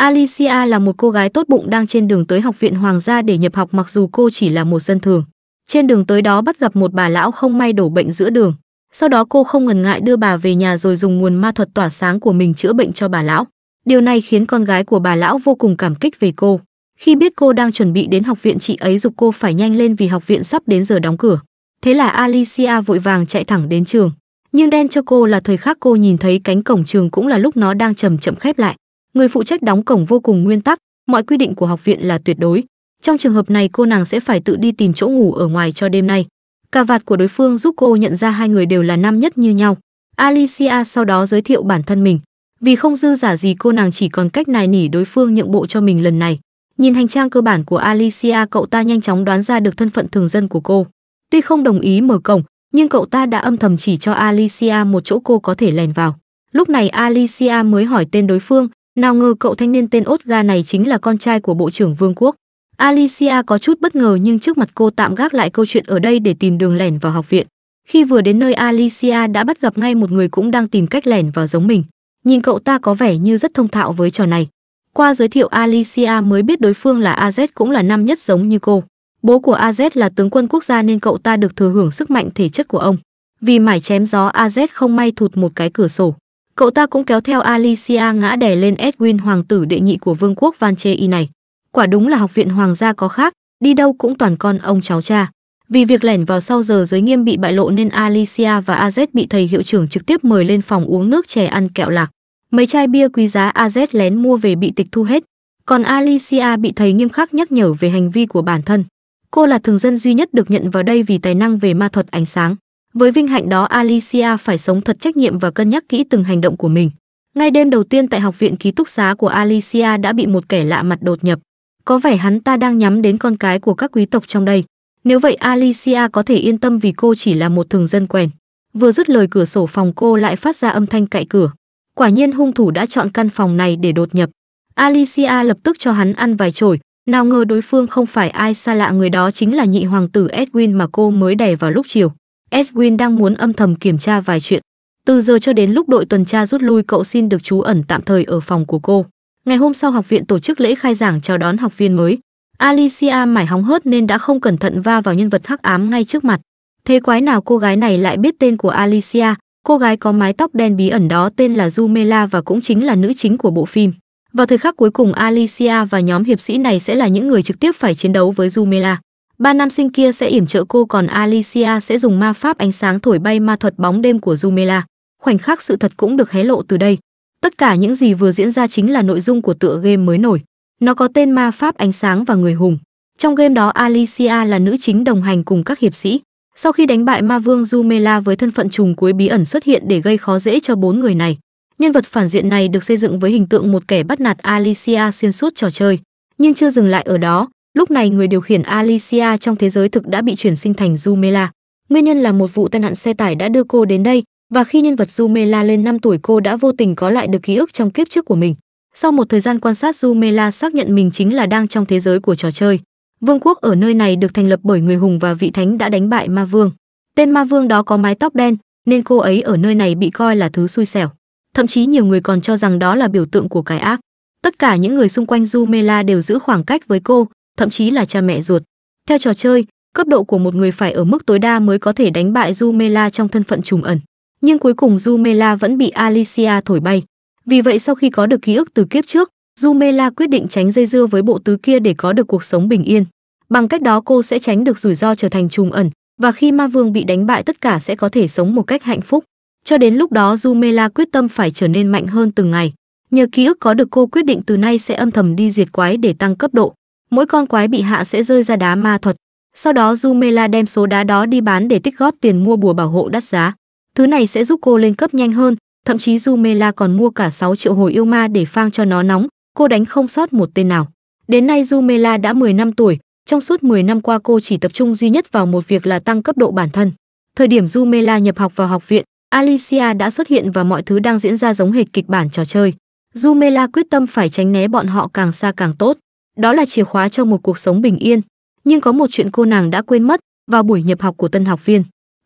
Alicia là một cô gái tốt bụng đang trên đường tới học viện hoàng gia để nhập học mặc dù cô chỉ là một dân thường. Trên đường tới đó bắt gặp một bà lão không may đổ bệnh giữa đường. Sau đó cô không ngần ngại đưa bà về nhà rồi dùng nguồn ma thuật tỏa sáng của mình chữa bệnh cho bà lão. Điều này khiến con gái của bà lão vô cùng cảm kích về cô. Khi biết cô đang chuẩn bị đến học viện chị ấy dục cô phải nhanh lên vì học viện sắp đến giờ đóng cửa. Thế là Alicia vội vàng chạy thẳng đến trường. Nhưng đen cho cô là thời khắc cô nhìn thấy cánh cổng trường cũng là lúc nó đang chậm chậm khép lại người phụ trách đóng cổng vô cùng nguyên tắc mọi quy định của học viện là tuyệt đối trong trường hợp này cô nàng sẽ phải tự đi tìm chỗ ngủ ở ngoài cho đêm nay cà vạt của đối phương giúp cô nhận ra hai người đều là nam nhất như nhau alicia sau đó giới thiệu bản thân mình vì không dư giả gì cô nàng chỉ còn cách nài nỉ đối phương nhượng bộ cho mình lần này nhìn hành trang cơ bản của alicia cậu ta nhanh chóng đoán ra được thân phận thường dân của cô tuy không đồng ý mở cổng nhưng cậu ta đã âm thầm chỉ cho alicia một chỗ cô có thể lèn vào lúc này alicia mới hỏi tên đối phương nào ngờ cậu thanh niên tên ốt ga này chính là con trai của bộ trưởng vương quốc. Alicia có chút bất ngờ nhưng trước mặt cô tạm gác lại câu chuyện ở đây để tìm đường lẻn vào học viện. Khi vừa đến nơi Alicia đã bắt gặp ngay một người cũng đang tìm cách lẻn vào giống mình. Nhìn cậu ta có vẻ như rất thông thạo với trò này. Qua giới thiệu Alicia mới biết đối phương là AZ cũng là năm nhất giống như cô. Bố của AZ là tướng quân quốc gia nên cậu ta được thừa hưởng sức mạnh thể chất của ông. Vì mải chém gió AZ không may thụt một cái cửa sổ. Cậu ta cũng kéo theo Alicia ngã đè lên Edwin hoàng tử đệ nhị của vương quốc Vanchei này. Quả đúng là học viện hoàng gia có khác, đi đâu cũng toàn con ông cháu cha. Vì việc lẻn vào sau giờ giới nghiêm bị bại lộ nên Alicia và AZ bị thầy hiệu trưởng trực tiếp mời lên phòng uống nước chè ăn kẹo lạc. Mấy chai bia quý giá AZ lén mua về bị tịch thu hết. Còn Alicia bị thầy nghiêm khắc nhắc nhở về hành vi của bản thân. Cô là thường dân duy nhất được nhận vào đây vì tài năng về ma thuật ánh sáng. Với vinh hạnh đó Alicia phải sống thật trách nhiệm và cân nhắc kỹ từng hành động của mình. Ngay đêm đầu tiên tại học viện ký túc xá của Alicia đã bị một kẻ lạ mặt đột nhập. Có vẻ hắn ta đang nhắm đến con cái của các quý tộc trong đây. Nếu vậy Alicia có thể yên tâm vì cô chỉ là một thường dân quèn. Vừa dứt lời cửa sổ phòng cô lại phát ra âm thanh cạy cửa. Quả nhiên hung thủ đã chọn căn phòng này để đột nhập. Alicia lập tức cho hắn ăn vài chổi, nào ngờ đối phương không phải ai xa lạ người đó chính là nhị hoàng tử Edwin mà cô mới đè vào lúc chiều. Edwin đang muốn âm thầm kiểm tra vài chuyện. Từ giờ cho đến lúc đội tuần tra rút lui cậu xin được trú ẩn tạm thời ở phòng của cô. Ngày hôm sau học viện tổ chức lễ khai giảng chào đón học viên mới. Alicia mải hóng hớt nên đã không cẩn thận va vào nhân vật hắc ám ngay trước mặt. Thế quái nào cô gái này lại biết tên của Alicia, cô gái có mái tóc đen bí ẩn đó tên là Jumela và cũng chính là nữ chính của bộ phim. Vào thời khắc cuối cùng Alicia và nhóm hiệp sĩ này sẽ là những người trực tiếp phải chiến đấu với Jumela. Ba nam sinh kia sẽ yểm trợ cô còn Alicia sẽ dùng ma pháp ánh sáng thổi bay ma thuật bóng đêm của Jumela. Khoảnh khắc sự thật cũng được hé lộ từ đây. Tất cả những gì vừa diễn ra chính là nội dung của tựa game mới nổi. Nó có tên ma pháp ánh sáng và người hùng. Trong game đó Alicia là nữ chính đồng hành cùng các hiệp sĩ. Sau khi đánh bại ma vương Jumela với thân phận trùng cuối bí ẩn xuất hiện để gây khó dễ cho bốn người này. Nhân vật phản diện này được xây dựng với hình tượng một kẻ bắt nạt Alicia xuyên suốt trò chơi, nhưng chưa dừng lại ở đó, Lúc này người điều khiển Alicia trong thế giới thực đã bị chuyển sinh thành Jumela. Nguyên nhân là một vụ tai nạn xe tải đã đưa cô đến đây, và khi nhân vật Jumela lên 5 tuổi cô đã vô tình có lại được ký ức trong kiếp trước của mình. Sau một thời gian quan sát Jumela xác nhận mình chính là đang trong thế giới của trò chơi. Vương quốc ở nơi này được thành lập bởi người hùng và vị thánh đã đánh bại ma vương. Tên ma vương đó có mái tóc đen, nên cô ấy ở nơi này bị coi là thứ xui xẻo. Thậm chí nhiều người còn cho rằng đó là biểu tượng của cái ác. Tất cả những người xung quanh Jumela đều giữ khoảng cách với cô, thậm chí là cha mẹ ruột. Theo trò chơi, cấp độ của một người phải ở mức tối đa mới có thể đánh bại Jumela trong thân phận trùm ẩn. Nhưng cuối cùng Jumela vẫn bị Alicia thổi bay. Vì vậy sau khi có được ký ức từ kiếp trước, Jumela quyết định tránh dây dưa với bộ tứ kia để có được cuộc sống bình yên. Bằng cách đó cô sẽ tránh được rủi ro trở thành trùm ẩn, và khi ma vương bị đánh bại tất cả sẽ có thể sống một cách hạnh phúc. Cho đến lúc đó Jumela quyết tâm phải trở nên mạnh hơn từng ngày. Nhờ ký ức có được cô quyết định từ nay sẽ âm thầm đi diệt quái để tăng cấp độ mỗi con quái bị hạ sẽ rơi ra đá ma thuật. Sau đó Jumela đem số đá đó đi bán để tích góp tiền mua bùa bảo hộ đắt giá. Thứ này sẽ giúp cô lên cấp nhanh hơn, thậm chí Jumela còn mua cả 6 triệu hồi yêu ma để phang cho nó nóng, cô đánh không sót một tên nào. Đến nay Jumela đã 10 năm tuổi, trong suốt 10 năm qua cô chỉ tập trung duy nhất vào một việc là tăng cấp độ bản thân. Thời điểm Jumela nhập học vào học viện, Alicia đã xuất hiện và mọi thứ đang diễn ra giống hệt kịch bản trò chơi. Jumela quyết tâm phải tránh né bọn họ càng xa càng tốt đó là chìa khóa cho một cuộc sống bình yên nhưng có một chuyện cô nàng đã quên mất vào buổi nhập học của tân học viên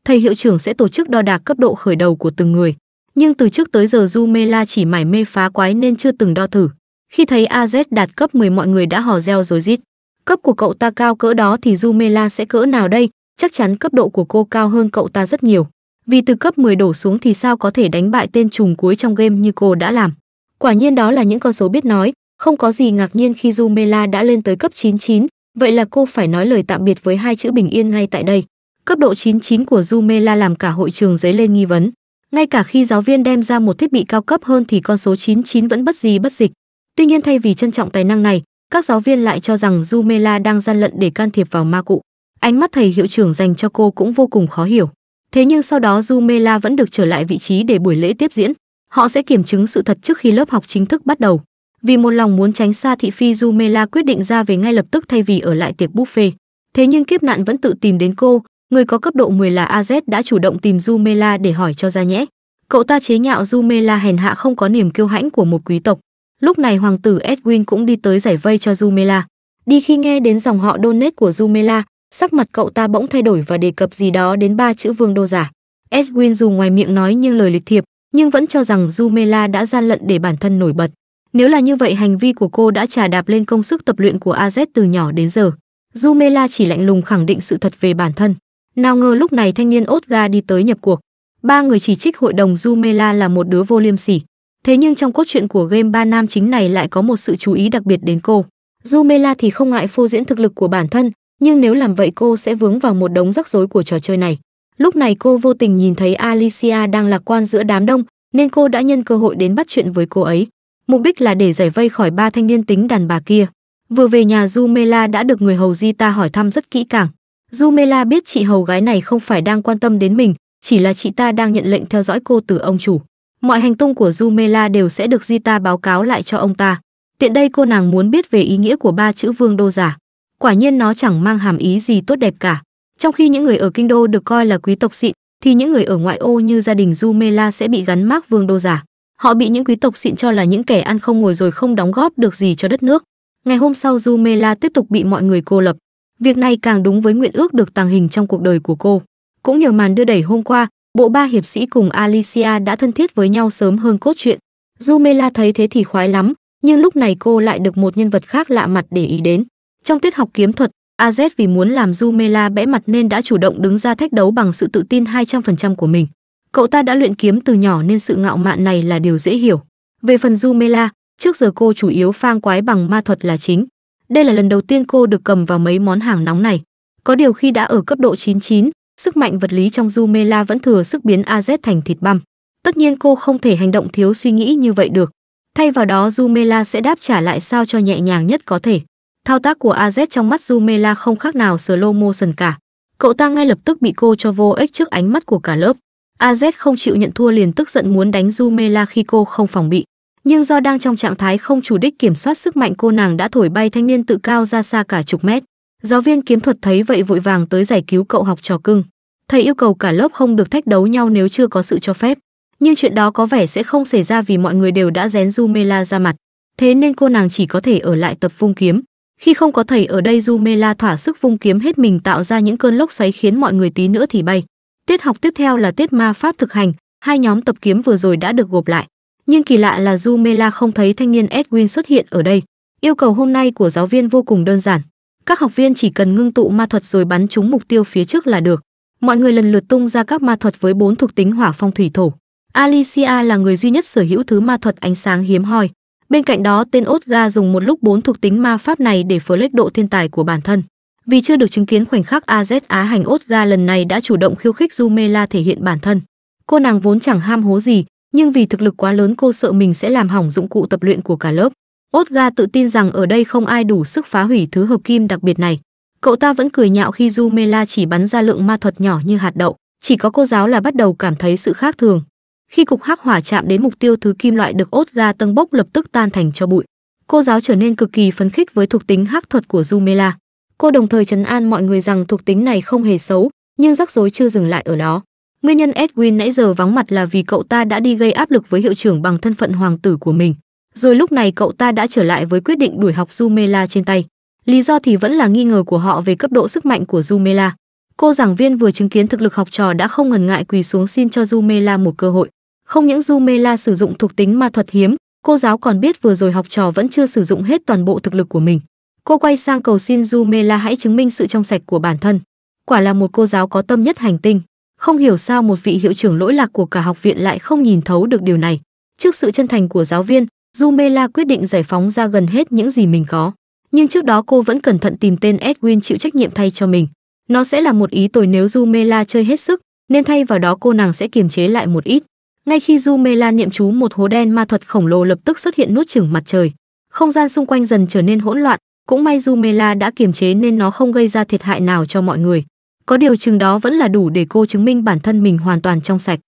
thầy hiệu trưởng sẽ tổ chức đo đạc cấp độ khởi đầu của từng người nhưng từ trước tới giờ du mê la chỉ mải mê phá quái nên chưa từng đo thử khi thấy az đạt cấp 10 mọi người đã hò reo rối rít cấp của cậu ta cao cỡ đó thì du mê la sẽ cỡ nào đây chắc chắn cấp độ của cô cao hơn cậu ta rất nhiều vì từ cấp 10 đổ xuống thì sao có thể đánh bại tên trùng cuối trong game như cô đã làm quả nhiên đó là những con số biết nói không có gì ngạc nhiên khi Jumela đã lên tới cấp 99, vậy là cô phải nói lời tạm biệt với hai chữ bình yên ngay tại đây. Cấp độ 99 của Jumela làm cả hội trường dấy lên nghi vấn. Ngay cả khi giáo viên đem ra một thiết bị cao cấp hơn thì con số 99 vẫn bất gì bất dịch. Tuy nhiên thay vì trân trọng tài năng này, các giáo viên lại cho rằng Jumela đang gian lận để can thiệp vào ma cụ. Ánh mắt thầy hiệu trưởng dành cho cô cũng vô cùng khó hiểu. Thế nhưng sau đó Jumela vẫn được trở lại vị trí để buổi lễ tiếp diễn. Họ sẽ kiểm chứng sự thật trước khi lớp học chính thức bắt đầu. Vì một lòng muốn tránh xa thị phi Jumela quyết định ra về ngay lập tức thay vì ở lại tiệc buffet. Thế nhưng kiếp nạn vẫn tự tìm đến cô, người có cấp độ 10 là AZ đã chủ động tìm Jumela để hỏi cho ra nhẽ. Cậu ta chế nhạo Jumela hèn hạ không có niềm kiêu hãnh của một quý tộc. Lúc này hoàng tử Edwin cũng đi tới giải vây cho Jumela. Đi khi nghe đến dòng họ Donate của Jumela, sắc mặt cậu ta bỗng thay đổi và đề cập gì đó đến ba chữ vương đô giả. Edwin dù ngoài miệng nói nhưng lời lịch thiệp, nhưng vẫn cho rằng Jumela đã gian lận để bản thân nổi bật. Nếu là như vậy hành vi của cô đã trà đạp lên công sức tập luyện của AZ từ nhỏ đến giờ. Jumela chỉ lạnh lùng khẳng định sự thật về bản thân. Nào ngờ lúc này thanh niên Otga đi tới nhập cuộc. Ba người chỉ trích hội đồng Jumela là một đứa vô liêm sỉ. Thế nhưng trong cốt truyện của game ba nam chính này lại có một sự chú ý đặc biệt đến cô. Jumela thì không ngại phô diễn thực lực của bản thân, nhưng nếu làm vậy cô sẽ vướng vào một đống rắc rối của trò chơi này. Lúc này cô vô tình nhìn thấy Alicia đang lạc quan giữa đám đông, nên cô đã nhân cơ hội đến bắt chuyện với cô ấy mục đích là để giải vây khỏi ba thanh niên tính đàn bà kia. Vừa về nhà Jumela đã được người hầu Di ta hỏi thăm rất kỹ càng. Jumela biết chị hầu gái này không phải đang quan tâm đến mình, chỉ là chị ta đang nhận lệnh theo dõi cô từ ông chủ. Mọi hành tung của Jumela đều sẽ được Di ta báo cáo lại cho ông ta. Tiện đây cô nàng muốn biết về ý nghĩa của ba chữ vương đô giả. Quả nhiên nó chẳng mang hàm ý gì tốt đẹp cả. Trong khi những người ở kinh đô được coi là quý tộc xịn, thì những người ở ngoại ô như gia đình Jumela sẽ bị gắn mác vương đô giả. Họ bị những quý tộc xịn cho là những kẻ ăn không ngồi rồi không đóng góp được gì cho đất nước. Ngày hôm sau Jumela tiếp tục bị mọi người cô lập. Việc này càng đúng với nguyện ước được tàng hình trong cuộc đời của cô. Cũng nhờ màn đưa đẩy hôm qua, bộ ba hiệp sĩ cùng Alicia đã thân thiết với nhau sớm hơn cốt truyện. Jumela thấy thế thì khoái lắm, nhưng lúc này cô lại được một nhân vật khác lạ mặt để ý đến. Trong tiết học kiếm thuật, AZ vì muốn làm Jumela bẽ mặt nên đã chủ động đứng ra thách đấu bằng sự tự tin 200% của mình. Cậu ta đã luyện kiếm từ nhỏ nên sự ngạo mạn này là điều dễ hiểu. Về phần Jumela, trước giờ cô chủ yếu phang quái bằng ma thuật là chính. Đây là lần đầu tiên cô được cầm vào mấy món hàng nóng này. Có điều khi đã ở cấp độ 99, sức mạnh vật lý trong Jumela vẫn thừa sức biến AZ thành thịt băm. Tất nhiên cô không thể hành động thiếu suy nghĩ như vậy được. Thay vào đó Jumela sẽ đáp trả lại sao cho nhẹ nhàng nhất có thể. Thao tác của AZ trong mắt Jumela không khác nào slow motion cả. Cậu ta ngay lập tức bị cô cho vô ích trước ánh mắt của cả lớp. AZ không chịu nhận thua liền tức giận muốn đánh Jumela khi cô không phòng bị, nhưng do đang trong trạng thái không chủ đích kiểm soát sức mạnh cô nàng đã thổi bay thanh niên tự cao ra xa cả chục mét. Giáo viên kiếm thuật thấy vậy vội vàng tới giải cứu cậu học trò cưng. Thầy yêu cầu cả lớp không được thách đấu nhau nếu chưa có sự cho phép, nhưng chuyện đó có vẻ sẽ không xảy ra vì mọi người đều đã rén Jumela ra mặt, thế nên cô nàng chỉ có thể ở lại tập vung kiếm. Khi không có thầy ở đây Jumela thỏa sức vung kiếm hết mình tạo ra những cơn lốc xoáy khiến mọi người tí nữa thì bay. Tiết học tiếp theo là tiết ma pháp thực hành, hai nhóm tập kiếm vừa rồi đã được gộp lại. Nhưng kỳ lạ là Jumela không thấy thanh niên Edwin xuất hiện ở đây. Yêu cầu hôm nay của giáo viên vô cùng đơn giản. Các học viên chỉ cần ngưng tụ ma thuật rồi bắn trúng mục tiêu phía trước là được. Mọi người lần lượt tung ra các ma thuật với bốn thuộc tính hỏa phong thủy thổ. Alicia là người duy nhất sở hữu thứ ma thuật ánh sáng hiếm hoi. Bên cạnh đó, tên Otga dùng một lúc bốn thuộc tính ma pháp này để phớ lách độ thiên tài của bản thân vì chưa được chứng kiến khoảnh khắc AZ Á hành ốt ga lần này đã chủ động khiêu khích Jumela thể hiện bản thân. Cô nàng vốn chẳng ham hố gì, nhưng vì thực lực quá lớn cô sợ mình sẽ làm hỏng dụng cụ tập luyện của cả lớp. ốt ga tự tin rằng ở đây không ai đủ sức phá hủy thứ hợp kim đặc biệt này. Cậu ta vẫn cười nhạo khi Jumela chỉ bắn ra lượng ma thuật nhỏ như hạt đậu, chỉ có cô giáo là bắt đầu cảm thấy sự khác thường. Khi cục hắc hỏa chạm đến mục tiêu thứ kim loại được ốt ga tâng bốc lập tức tan thành cho bụi. Cô giáo trở nên cực kỳ phấn khích với thuộc tính hắc thuật của Jumela. Cô đồng thời trấn an mọi người rằng thuộc tính này không hề xấu, nhưng rắc rối chưa dừng lại ở đó. Nguyên nhân Edwin nãy giờ vắng mặt là vì cậu ta đã đi gây áp lực với hiệu trưởng bằng thân phận hoàng tử của mình. Rồi lúc này cậu ta đã trở lại với quyết định đuổi học Jumela trên tay. Lý do thì vẫn là nghi ngờ của họ về cấp độ sức mạnh của Jumela. Cô giảng viên vừa chứng kiến thực lực học trò đã không ngần ngại quỳ xuống xin cho Jumela một cơ hội. Không những Jumela sử dụng thuộc tính ma thuật hiếm, cô giáo còn biết vừa rồi học trò vẫn chưa sử dụng hết toàn bộ thực lực của mình. Cô quay sang cầu xin Jumela hãy chứng minh sự trong sạch của bản thân. Quả là một cô giáo có tâm nhất hành tinh, không hiểu sao một vị hiệu trưởng lỗi lạc của cả học viện lại không nhìn thấu được điều này. Trước sự chân thành của giáo viên, Jumela quyết định giải phóng ra gần hết những gì mình có. Nhưng trước đó cô vẫn cẩn thận tìm tên Edwin chịu trách nhiệm thay cho mình. Nó sẽ là một ý tồi nếu Jumela chơi hết sức, nên thay vào đó cô nàng sẽ kiềm chế lại một ít. Ngay khi Jumela niệm chú một hố đen ma thuật khổng lồ lập tức xuất hiện nút chừng mặt trời. Không gian xung quanh dần trở nên hỗn loạn, cũng may Jumela đã kiềm chế nên nó không gây ra thiệt hại nào cho mọi người. Có điều chừng đó vẫn là đủ để cô chứng minh bản thân mình hoàn toàn trong sạch.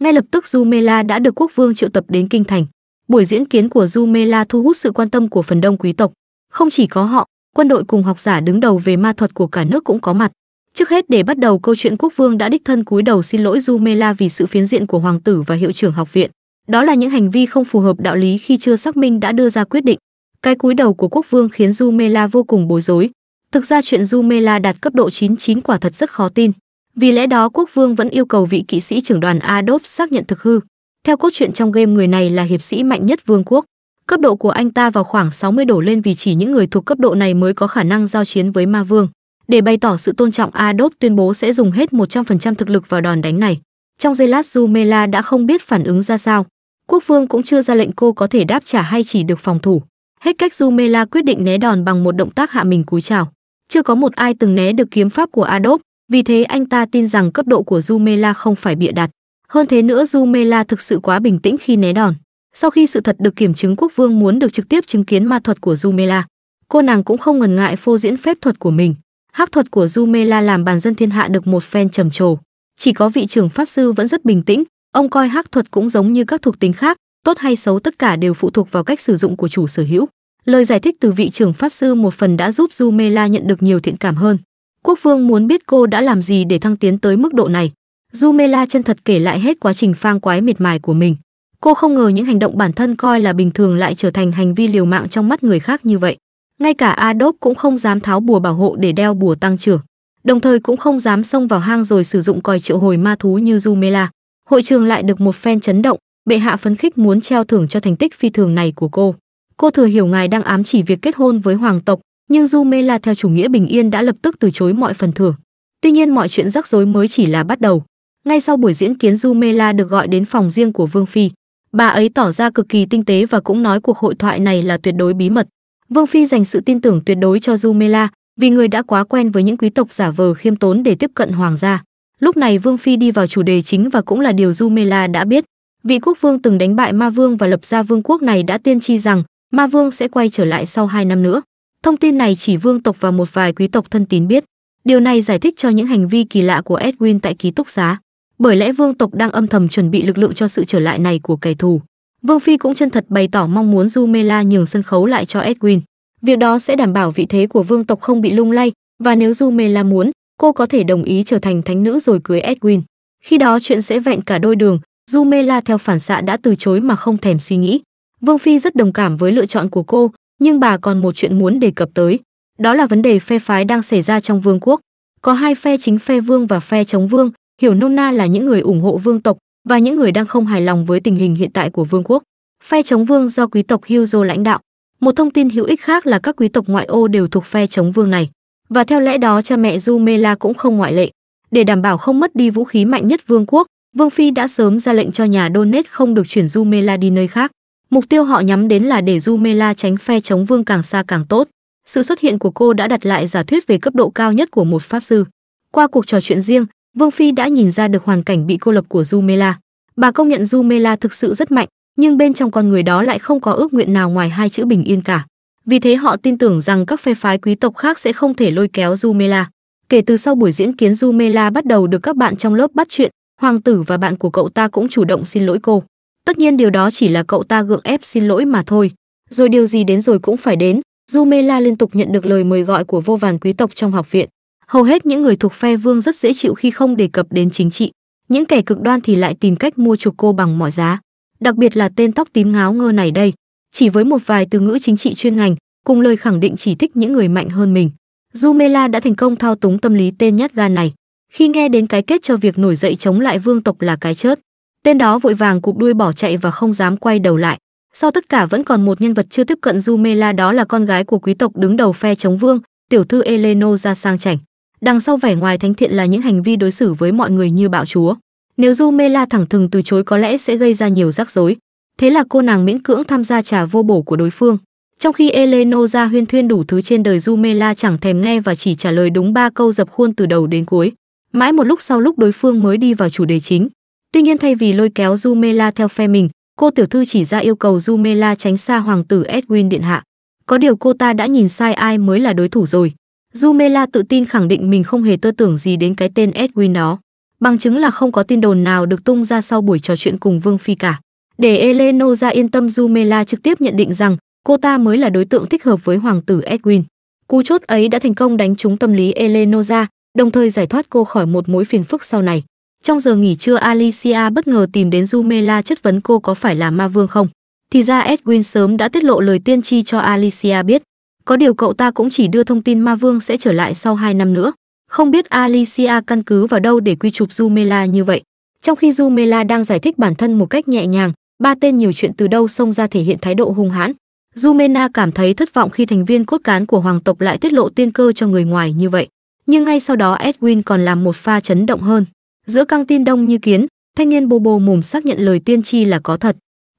Ngay lập tức Jumela đã được quốc vương triệu tập đến kinh thành. Buổi diễn kiến của Jumela thu hút sự quan tâm của phần đông quý tộc. Không chỉ có họ, quân đội cùng học giả đứng đầu về ma thuật của cả nước cũng có mặt. Trước hết để bắt đầu câu chuyện quốc vương đã đích thân cúi đầu xin lỗi Jumela vì sự phiến diện của hoàng tử và hiệu trưởng học viện. Đó là những hành vi không phù hợp đạo lý khi chưa xác minh đã đưa ra quyết định. Cái cúi đầu của quốc vương khiến Jumela vô cùng bối rối. Thực ra chuyện Jumela đạt cấp độ 99 quả thật rất khó tin. Vì lẽ đó quốc vương vẫn yêu cầu vị kỵ sĩ trưởng đoàn Adop xác nhận thực hư. Theo cốt truyện trong game người này là hiệp sĩ mạnh nhất vương quốc. Cấp độ của anh ta vào khoảng 60 đổ lên vì chỉ những người thuộc cấp độ này mới có khả năng giao chiến với ma vương. Để bày tỏ sự tôn trọng Adop tuyên bố sẽ dùng hết 100% thực lực vào đòn đánh này. Trong giây lát Jumela đã không biết phản ứng ra sao. Quốc vương cũng chưa ra lệnh cô có thể đáp trả hay chỉ được phòng thủ. Hết cách Jumela quyết định né đòn bằng một động tác hạ mình cúi chào. Chưa có một ai từng né được kiếm pháp của Adolf, vì thế anh ta tin rằng cấp độ của Jumela không phải bịa đặt. Hơn thế nữa Jumela thực sự quá bình tĩnh khi né đòn. Sau khi sự thật được kiểm chứng quốc vương muốn được trực tiếp chứng kiến ma thuật của Jumela, cô nàng cũng không ngần ngại phô diễn phép thuật của mình. Hắc thuật của Jumela làm bàn dân thiên hạ được một phen trầm trồ. Chỉ có vị trưởng pháp sư vẫn rất bình tĩnh, ông coi hắc thuật cũng giống như các thuộc tính khác, tốt hay xấu tất cả đều phụ thuộc vào cách sử dụng của chủ sở hữu. Lời giải thích từ vị trưởng pháp sư một phần đã giúp Jumela nhận được nhiều thiện cảm hơn. Quốc Vương muốn biết cô đã làm gì để thăng tiến tới mức độ này. Jumela chân thật kể lại hết quá trình phang quái miệt mài của mình. Cô không ngờ những hành động bản thân coi là bình thường lại trở thành hành vi liều mạng trong mắt người khác như vậy. Ngay cả Adop cũng không dám tháo bùa bảo hộ để đeo bùa tăng trưởng, đồng thời cũng không dám xông vào hang rồi sử dụng còi triệu hồi ma thú như Jumela. Hội trường lại được một phen chấn động, bệ hạ phấn khích muốn treo thưởng cho thành tích phi thường này của cô. Cô thừa hiểu ngài đang ám chỉ việc kết hôn với hoàng tộc, nhưng Du Mê La theo chủ nghĩa bình yên đã lập tức từ chối mọi phần thưởng. Tuy nhiên mọi chuyện rắc rối mới chỉ là bắt đầu. Ngay sau buổi diễn kiến Du Mê La được gọi đến phòng riêng của Vương Phi, bà ấy tỏ ra cực kỳ tinh tế và cũng nói cuộc hội thoại này là tuyệt đối bí mật. Vương Phi dành sự tin tưởng tuyệt đối cho Du Mê La vì người đã quá quen với những quý tộc giả vờ khiêm tốn để tiếp cận hoàng gia. Lúc này Vương Phi đi vào chủ đề chính và cũng là điều Du Mê La đã biết, vị quốc vương từng đánh bại ma vương và lập ra vương quốc này đã tiên tri rằng ma vương sẽ quay trở lại sau hai năm nữa thông tin này chỉ vương tộc và một vài quý tộc thân tín biết điều này giải thích cho những hành vi kỳ lạ của edwin tại ký túc xá bởi lẽ vương tộc đang âm thầm chuẩn bị lực lượng cho sự trở lại này của kẻ thù vương phi cũng chân thật bày tỏ mong muốn jumela nhường sân khấu lại cho edwin việc đó sẽ đảm bảo vị thế của vương tộc không bị lung lay và nếu jumela muốn cô có thể đồng ý trở thành thánh nữ rồi cưới edwin khi đó chuyện sẽ vẹn cả đôi đường Jumela theo phản xạ đã từ chối mà không thèm suy nghĩ. Vương Phi rất đồng cảm với lựa chọn của cô, nhưng bà còn một chuyện muốn đề cập tới. Đó là vấn đề phe phái đang xảy ra trong vương quốc. Có hai phe chính phe vương và phe chống vương, hiểu nôm na là những người ủng hộ vương tộc và những người đang không hài lòng với tình hình hiện tại của vương quốc. Phe chống vương do quý tộc Hugo lãnh đạo. Một thông tin hữu ích khác là các quý tộc ngoại ô đều thuộc phe chống vương này, và theo lẽ đó cha mẹ Jumela cũng không ngoại lệ. Để đảm bảo không mất đi vũ khí mạnh nhất vương quốc, Vương Phi đã sớm ra lệnh cho nhà Donet không được chuyển Jumela đi nơi khác. Mục tiêu họ nhắm đến là để Jumela tránh phe chống vương càng xa càng tốt. Sự xuất hiện của cô đã đặt lại giả thuyết về cấp độ cao nhất của một pháp sư. Qua cuộc trò chuyện riêng, Vương Phi đã nhìn ra được hoàn cảnh bị cô lập của Jumela. Bà công nhận Jumela thực sự rất mạnh, nhưng bên trong con người đó lại không có ước nguyện nào ngoài hai chữ bình yên cả. Vì thế họ tin tưởng rằng các phe phái quý tộc khác sẽ không thể lôi kéo Jumela. Kể từ sau buổi diễn kiến Jumela bắt đầu được các bạn trong lớp bắt chuyện, hoàng tử và bạn của cậu ta cũng chủ động xin lỗi cô. Tất nhiên điều đó chỉ là cậu ta gượng ép xin lỗi mà thôi. Rồi điều gì đến rồi cũng phải đến, Jumela liên tục nhận được lời mời gọi của vô vàn quý tộc trong học viện. Hầu hết những người thuộc phe vương rất dễ chịu khi không đề cập đến chính trị, những kẻ cực đoan thì lại tìm cách mua chuộc cô bằng mọi giá, đặc biệt là tên tóc tím ngáo ngơ này đây. Chỉ với một vài từ ngữ chính trị chuyên ngành, cùng lời khẳng định chỉ thích những người mạnh hơn mình, Jumela đã thành công thao túng tâm lý tên nhát gan này. Khi nghe đến cái kết cho việc nổi dậy chống lại vương tộc là cái chết, tên đó vội vàng cụp đuôi bỏ chạy và không dám quay đầu lại. Sau tất cả vẫn còn một nhân vật chưa tiếp cận Jumela đó là con gái của quý tộc đứng đầu phe chống vương, tiểu thư Eleno ra sang chảnh. Đằng sau vẻ ngoài thánh thiện là những hành vi đối xử với mọi người như bạo chúa. Nếu Jumela thẳng thừng từ chối có lẽ sẽ gây ra nhiều rắc rối. Thế là cô nàng miễn cưỡng tham gia trà vô bổ của đối phương. Trong khi Eleno ra huyên thuyên đủ thứ trên đời Jumela chẳng thèm nghe và chỉ trả lời đúng ba câu dập khuôn từ đầu đến cuối. Mãi một lúc sau lúc đối phương mới đi vào chủ đề chính. Tuy nhiên thay vì lôi kéo Jumela theo phe mình, cô tiểu thư chỉ ra yêu cầu Jumela tránh xa hoàng tử Edwin điện hạ. Có điều cô ta đã nhìn sai ai mới là đối thủ rồi. Jumela tự tin khẳng định mình không hề tơ tưởng gì đến cái tên Edwin đó. Bằng chứng là không có tin đồn nào được tung ra sau buổi trò chuyện cùng Vương Phi cả. Để Elenoza yên tâm Jumela trực tiếp nhận định rằng cô ta mới là đối tượng thích hợp với hoàng tử Edwin. Cú chốt ấy đã thành công đánh trúng tâm lý Elenoza, đồng thời giải thoát cô khỏi một mối phiền phức sau này. Trong giờ nghỉ trưa Alicia bất ngờ tìm đến Jumela chất vấn cô có phải là ma vương không. Thì ra Edwin sớm đã tiết lộ lời tiên tri cho Alicia biết. Có điều cậu ta cũng chỉ đưa thông tin ma vương sẽ trở lại sau 2 năm nữa. Không biết Alicia căn cứ vào đâu để quy chụp Jumela như vậy. Trong khi Jumela đang giải thích bản thân một cách nhẹ nhàng, ba tên nhiều chuyện từ đâu xông ra thể hiện thái độ hung hãn. Jumena cảm thấy thất vọng khi thành viên cốt cán của hoàng tộc lại tiết lộ tiên cơ cho người ngoài như vậy nhưng ngay sau đó Edwin còn làm một pha chấn động hơn. Giữa căng tin đông như kiến, thanh niên Bobo mồm xác nhận lời tiên tri là có thật.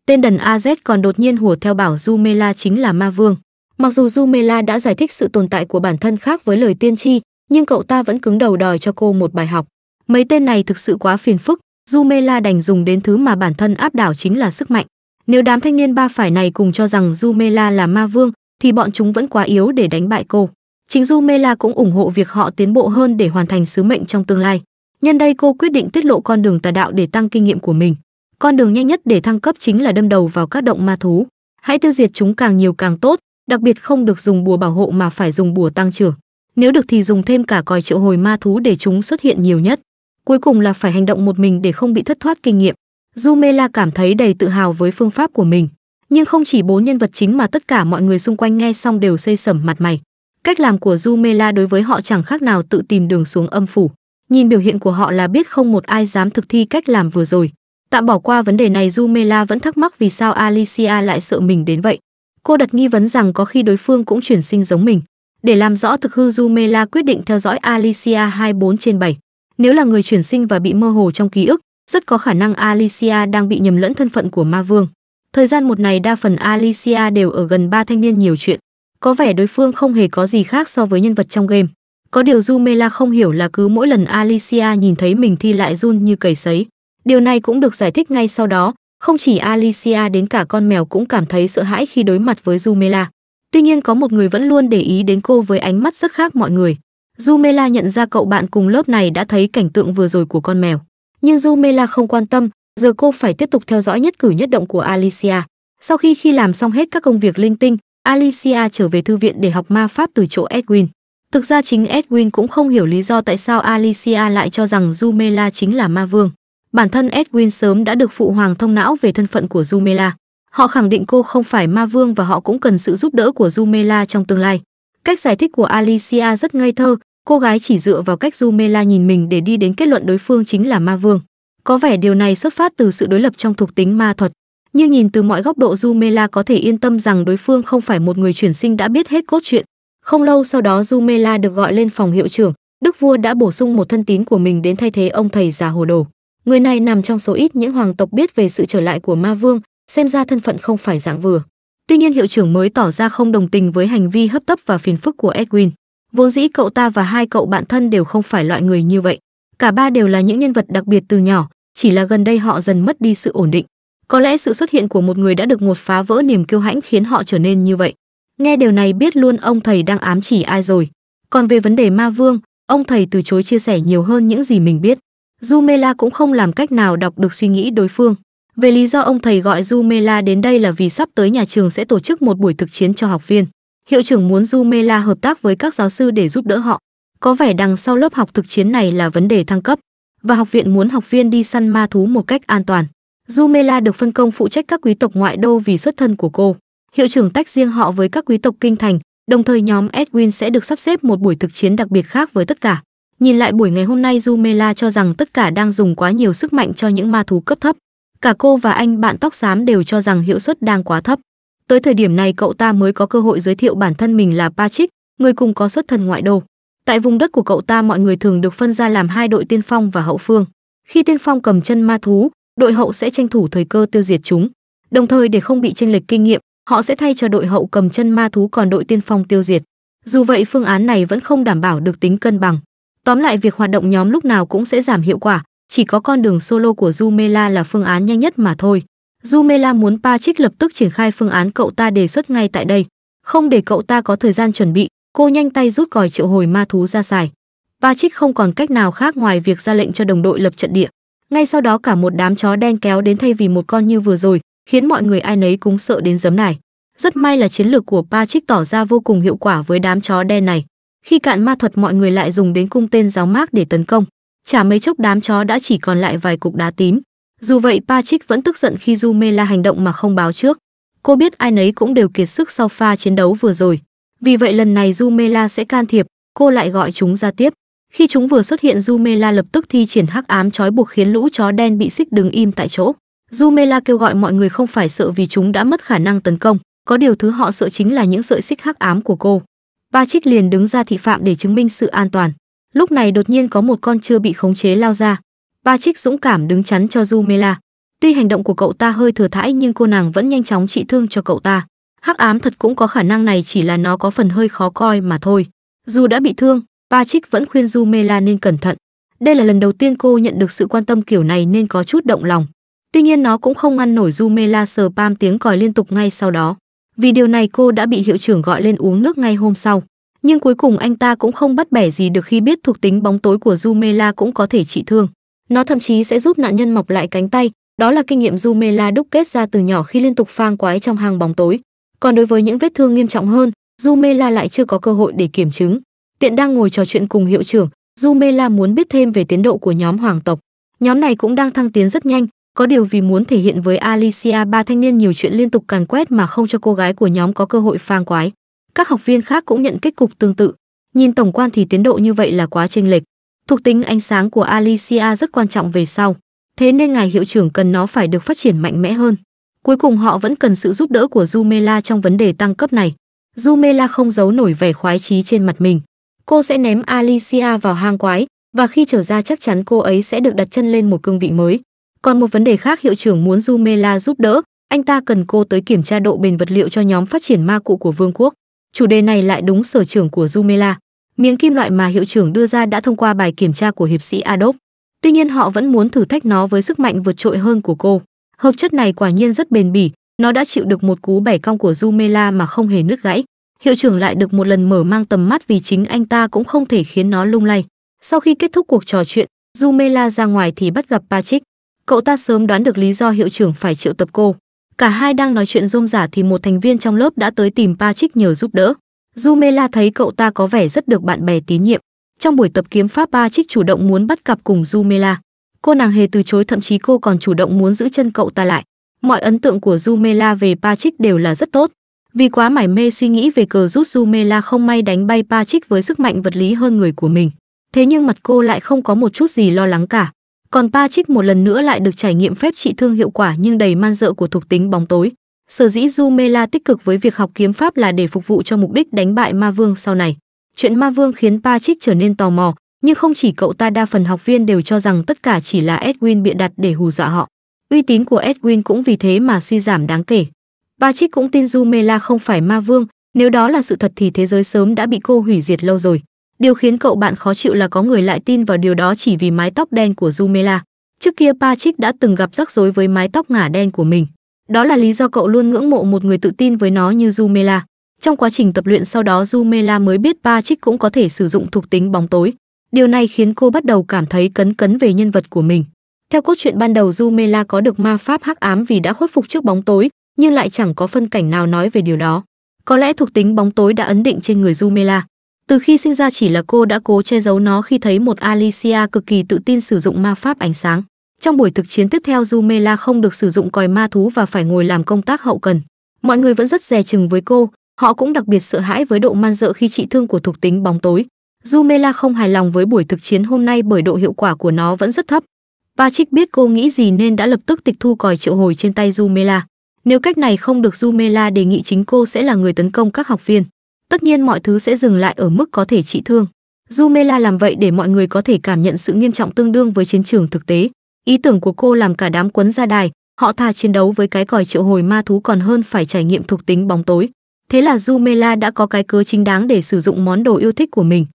Tên đần AZ còn đột nhiên hùa theo bảo Jumela chính là ma vương. Mặc dù Jumela đã giải thích sự tồn tại của bản thân khác với lời tiên tri, nhưng cậu ta vẫn cứng đầu đòi cho cô một bài học. Mấy tên này thực sự quá phiền phức, Jumela đành dùng đến thứ mà bản thân áp đảo chính là sức mạnh. Nếu đám thanh niên ba phải này cùng cho rằng Jumela là ma vương, thì bọn chúng vẫn quá yếu để đánh bại cô. Chính Du Mê cũng ủng hộ việc họ tiến bộ hơn để hoàn thành sứ mệnh trong tương lai. Nhân đây cô quyết định tiết lộ con đường tà đạo để tăng kinh nghiệm của mình. Con đường nhanh nhất để thăng cấp chính là đâm đầu vào các động ma thú. Hãy tiêu diệt chúng càng nhiều càng tốt, đặc biệt không được dùng bùa bảo hộ mà phải dùng bùa tăng trưởng. Nếu được thì dùng thêm cả còi triệu hồi ma thú để chúng xuất hiện nhiều nhất. Cuối cùng là phải hành động một mình để không bị thất thoát kinh nghiệm. Jumela cảm thấy đầy tự hào với phương pháp của mình, nhưng không chỉ bốn nhân vật chính mà tất cả mọi người xung quanh nghe xong đều xây sẩm mặt mày. Cách làm của Jumela đối với họ chẳng khác nào tự tìm đường xuống âm phủ. Nhìn biểu hiện của họ là biết không một ai dám thực thi cách làm vừa rồi. Tạm bỏ qua vấn đề này Jumela vẫn thắc mắc vì sao Alicia lại sợ mình đến vậy. Cô đặt nghi vấn rằng có khi đối phương cũng chuyển sinh giống mình. Để làm rõ thực hư Jumela quyết định theo dõi Alicia 24 trên 7. Nếu là người chuyển sinh và bị mơ hồ trong ký ức, rất có khả năng Alicia đang bị nhầm lẫn thân phận của ma vương. Thời gian một ngày đa phần Alicia đều ở gần ba thanh niên nhiều chuyện. Có vẻ đối phương không hề có gì khác so với nhân vật trong game. Có điều Jumela không hiểu là cứ mỗi lần Alicia nhìn thấy mình thì lại run như cầy sấy. Điều này cũng được giải thích ngay sau đó, không chỉ Alicia đến cả con mèo cũng cảm thấy sợ hãi khi đối mặt với Jumela. Tuy nhiên có một người vẫn luôn để ý đến cô với ánh mắt rất khác mọi người. Jumela nhận ra cậu bạn cùng lớp này đã thấy cảnh tượng vừa rồi của con mèo. Nhưng Jumela không quan tâm, giờ cô phải tiếp tục theo dõi nhất cử nhất động của Alicia. Sau khi khi làm xong hết các công việc linh tinh, Alicia trở về thư viện để học ma pháp từ chỗ Edwin. Thực ra chính Edwin cũng không hiểu lý do tại sao Alicia lại cho rằng Jumela chính là ma vương. Bản thân Edwin sớm đã được phụ hoàng thông não về thân phận của Jumela. Họ khẳng định cô không phải ma vương và họ cũng cần sự giúp đỡ của Jumela trong tương lai. Cách giải thích của Alicia rất ngây thơ, cô gái chỉ dựa vào cách Jumela nhìn mình để đi đến kết luận đối phương chính là ma vương. Có vẻ điều này xuất phát từ sự đối lập trong thuộc tính ma thuật nhưng nhìn từ mọi góc độ Jumela có thể yên tâm rằng đối phương không phải một người chuyển sinh đã biết hết cốt truyện. Không lâu sau đó Jumela được gọi lên phòng hiệu trưởng, Đức vua đã bổ sung một thân tín của mình đến thay thế ông thầy già hồ đồ. Người này nằm trong số ít những hoàng tộc biết về sự trở lại của ma vương, xem ra thân phận không phải dạng vừa. Tuy nhiên hiệu trưởng mới tỏ ra không đồng tình với hành vi hấp tấp và phiền phức của Edwin. Vốn dĩ cậu ta và hai cậu bạn thân đều không phải loại người như vậy. Cả ba đều là những nhân vật đặc biệt từ nhỏ, chỉ là gần đây họ dần mất đi sự ổn định. Có lẽ sự xuất hiện của một người đã được ngột phá vỡ niềm kiêu hãnh khiến họ trở nên như vậy. Nghe điều này biết luôn ông thầy đang ám chỉ ai rồi. Còn về vấn đề ma vương, ông thầy từ chối chia sẻ nhiều hơn những gì mình biết. Jumela cũng không làm cách nào đọc được suy nghĩ đối phương. Về lý do ông thầy gọi Jumela đến đây là vì sắp tới nhà trường sẽ tổ chức một buổi thực chiến cho học viên. Hiệu trưởng muốn Jumela hợp tác với các giáo sư để giúp đỡ họ. Có vẻ đằng sau lớp học thực chiến này là vấn đề thăng cấp và học viện muốn học viên đi săn ma thú một cách an toàn. Jumela được phân công phụ trách các quý tộc ngoại đô vì xuất thân của cô. Hiệu trưởng tách riêng họ với các quý tộc kinh thành, đồng thời nhóm Edwin sẽ được sắp xếp một buổi thực chiến đặc biệt khác với tất cả. Nhìn lại buổi ngày hôm nay Jumela cho rằng tất cả đang dùng quá nhiều sức mạnh cho những ma thú cấp thấp. Cả cô và anh bạn tóc xám đều cho rằng hiệu suất đang quá thấp. Tới thời điểm này cậu ta mới có cơ hội giới thiệu bản thân mình là Patrick, người cùng có xuất thân ngoại đô. Tại vùng đất của cậu ta mọi người thường được phân ra làm hai đội tiên phong và hậu phương. Khi tiên phong cầm chân ma thú, đội hậu sẽ tranh thủ thời cơ tiêu diệt chúng. Đồng thời để không bị chênh lệch kinh nghiệm, họ sẽ thay cho đội hậu cầm chân ma thú còn đội tiên phong tiêu diệt. Dù vậy phương án này vẫn không đảm bảo được tính cân bằng. Tóm lại việc hoạt động nhóm lúc nào cũng sẽ giảm hiệu quả, chỉ có con đường solo của Jumela là phương án nhanh nhất mà thôi. Jumela muốn Patrick lập tức triển khai phương án cậu ta đề xuất ngay tại đây, không để cậu ta có thời gian chuẩn bị, cô nhanh tay rút còi triệu hồi ma thú ra xài. Patrick không còn cách nào khác ngoài việc ra lệnh cho đồng đội lập trận địa ngay sau đó cả một đám chó đen kéo đến thay vì một con như vừa rồi khiến mọi người ai nấy cũng sợ đến giấm này rất may là chiến lược của patrick tỏ ra vô cùng hiệu quả với đám chó đen này khi cạn ma thuật mọi người lại dùng đến cung tên giáo mác để tấn công chả mấy chốc đám chó đã chỉ còn lại vài cục đá tím dù vậy patrick vẫn tức giận khi jumela hành động mà không báo trước cô biết ai nấy cũng đều kiệt sức sau pha chiến đấu vừa rồi vì vậy lần này jumela sẽ can thiệp cô lại gọi chúng ra tiếp khi chúng vừa xuất hiện Jumela lập tức thi triển hắc ám trói buộc khiến lũ chó đen bị xích đứng im tại chỗ. Jumela kêu gọi mọi người không phải sợ vì chúng đã mất khả năng tấn công, có điều thứ họ sợ chính là những sợi xích hắc ám của cô. Ba Trích liền đứng ra thị phạm để chứng minh sự an toàn. Lúc này đột nhiên có một con chưa bị khống chế lao ra. Ba Trích dũng cảm đứng chắn cho Jumela. Tuy hành động của cậu ta hơi thừa thãi nhưng cô nàng vẫn nhanh chóng trị thương cho cậu ta. Hắc ám thật cũng có khả năng này chỉ là nó có phần hơi khó coi mà thôi. Dù đã bị thương, Patrick vẫn khuyên Jumela nên cẩn thận. Đây là lần đầu tiên cô nhận được sự quan tâm kiểu này nên có chút động lòng. Tuy nhiên nó cũng không ngăn nổi Jumela sờ pam tiếng còi liên tục ngay sau đó. Vì điều này cô đã bị hiệu trưởng gọi lên uống nước ngay hôm sau. Nhưng cuối cùng anh ta cũng không bắt bẻ gì được khi biết thuộc tính bóng tối của Jumela cũng có thể trị thương. Nó thậm chí sẽ giúp nạn nhân mọc lại cánh tay, đó là kinh nghiệm Jumela đúc kết ra từ nhỏ khi liên tục phang quái trong hang bóng tối. Còn đối với những vết thương nghiêm trọng hơn, Jumela lại chưa có cơ hội để kiểm chứng. Tiện đang ngồi trò chuyện cùng hiệu trưởng, Jumela muốn biết thêm về tiến độ của nhóm hoàng tộc. Nhóm này cũng đang thăng tiến rất nhanh, có điều vì muốn thể hiện với Alicia ba thanh niên nhiều chuyện liên tục càn quét mà không cho cô gái của nhóm có cơ hội phang quái. Các học viên khác cũng nhận kết cục tương tự. Nhìn tổng quan thì tiến độ như vậy là quá chênh lệch. Thuộc tính ánh sáng của Alicia rất quan trọng về sau, thế nên ngài hiệu trưởng cần nó phải được phát triển mạnh mẽ hơn. Cuối cùng họ vẫn cần sự giúp đỡ của Jumela trong vấn đề tăng cấp này. Jumela không giấu nổi vẻ khoái chí trên mặt mình cô sẽ ném Alicia vào hang quái và khi trở ra chắc chắn cô ấy sẽ được đặt chân lên một cương vị mới. Còn một vấn đề khác hiệu trưởng muốn Jumela giúp đỡ, anh ta cần cô tới kiểm tra độ bền vật liệu cho nhóm phát triển ma cụ của vương quốc. Chủ đề này lại đúng sở trường của Jumela. Miếng kim loại mà hiệu trưởng đưa ra đã thông qua bài kiểm tra của hiệp sĩ Adop. Tuy nhiên họ vẫn muốn thử thách nó với sức mạnh vượt trội hơn của cô. Hợp chất này quả nhiên rất bền bỉ, nó đã chịu được một cú bẻ cong của Jumela mà không hề nứt gãy hiệu trưởng lại được một lần mở mang tầm mắt vì chính anh ta cũng không thể khiến nó lung lay. Sau khi kết thúc cuộc trò chuyện, Jumela ra ngoài thì bắt gặp Patrick. Cậu ta sớm đoán được lý do hiệu trưởng phải triệu tập cô. Cả hai đang nói chuyện rôm rả thì một thành viên trong lớp đã tới tìm Patrick nhờ giúp đỡ. Jumela thấy cậu ta có vẻ rất được bạn bè tín nhiệm. Trong buổi tập kiếm pháp Patrick chủ động muốn bắt cặp cùng Jumela. Cô nàng hề từ chối thậm chí cô còn chủ động muốn giữ chân cậu ta lại. Mọi ấn tượng của Jumela về Patrick đều là rất tốt vì quá mải mê suy nghĩ về cờ rút du không may đánh bay patrick với sức mạnh vật lý hơn người của mình thế nhưng mặt cô lại không có một chút gì lo lắng cả còn patrick một lần nữa lại được trải nghiệm phép trị thương hiệu quả nhưng đầy man dợ của thuộc tính bóng tối sở dĩ du tích cực với việc học kiếm pháp là để phục vụ cho mục đích đánh bại ma vương sau này chuyện ma vương khiến patrick trở nên tò mò nhưng không chỉ cậu ta đa phần học viên đều cho rằng tất cả chỉ là edwin bịa đặt để hù dọa họ uy tín của edwin cũng vì thế mà suy giảm đáng kể Bachik cũng tin Jumela không phải ma vương, nếu đó là sự thật thì thế giới sớm đã bị cô hủy diệt lâu rồi. Điều khiến cậu bạn khó chịu là có người lại tin vào điều đó chỉ vì mái tóc đen của Jumela. Trước kia Patrick đã từng gặp rắc rối với mái tóc ngả đen của mình. Đó là lý do cậu luôn ngưỡng mộ một người tự tin với nó như Jumela. Trong quá trình tập luyện sau đó Jumela mới biết Patrick cũng có thể sử dụng thuộc tính bóng tối. Điều này khiến cô bắt đầu cảm thấy cấn cấn về nhân vật của mình. Theo cốt truyện ban đầu Jumela có được ma pháp hắc ám vì đã khuất phục trước bóng tối, nhưng lại chẳng có phân cảnh nào nói về điều đó. Có lẽ thuộc tính bóng tối đã ấn định trên người Jumela. Từ khi sinh ra chỉ là cô đã cố che giấu nó khi thấy một Alicia cực kỳ tự tin sử dụng ma pháp ánh sáng. Trong buổi thực chiến tiếp theo Jumela không được sử dụng còi ma thú và phải ngồi làm công tác hậu cần. Mọi người vẫn rất dè chừng với cô, họ cũng đặc biệt sợ hãi với độ man dợ khi trị thương của thuộc tính bóng tối. Jumela không hài lòng với buổi thực chiến hôm nay bởi độ hiệu quả của nó vẫn rất thấp. Patrick biết cô nghĩ gì nên đã lập tức tịch thu còi triệu hồi trên tay Jumela. Nếu cách này không được Jumela đề nghị chính cô sẽ là người tấn công các học viên. Tất nhiên mọi thứ sẽ dừng lại ở mức có thể trị thương. Jumela làm vậy để mọi người có thể cảm nhận sự nghiêm trọng tương đương với chiến trường thực tế. Ý tưởng của cô làm cả đám quấn ra đài, họ thà chiến đấu với cái còi triệu hồi ma thú còn hơn phải trải nghiệm thuộc tính bóng tối. Thế là Jumela đã có cái cớ chính đáng để sử dụng món đồ yêu thích của mình.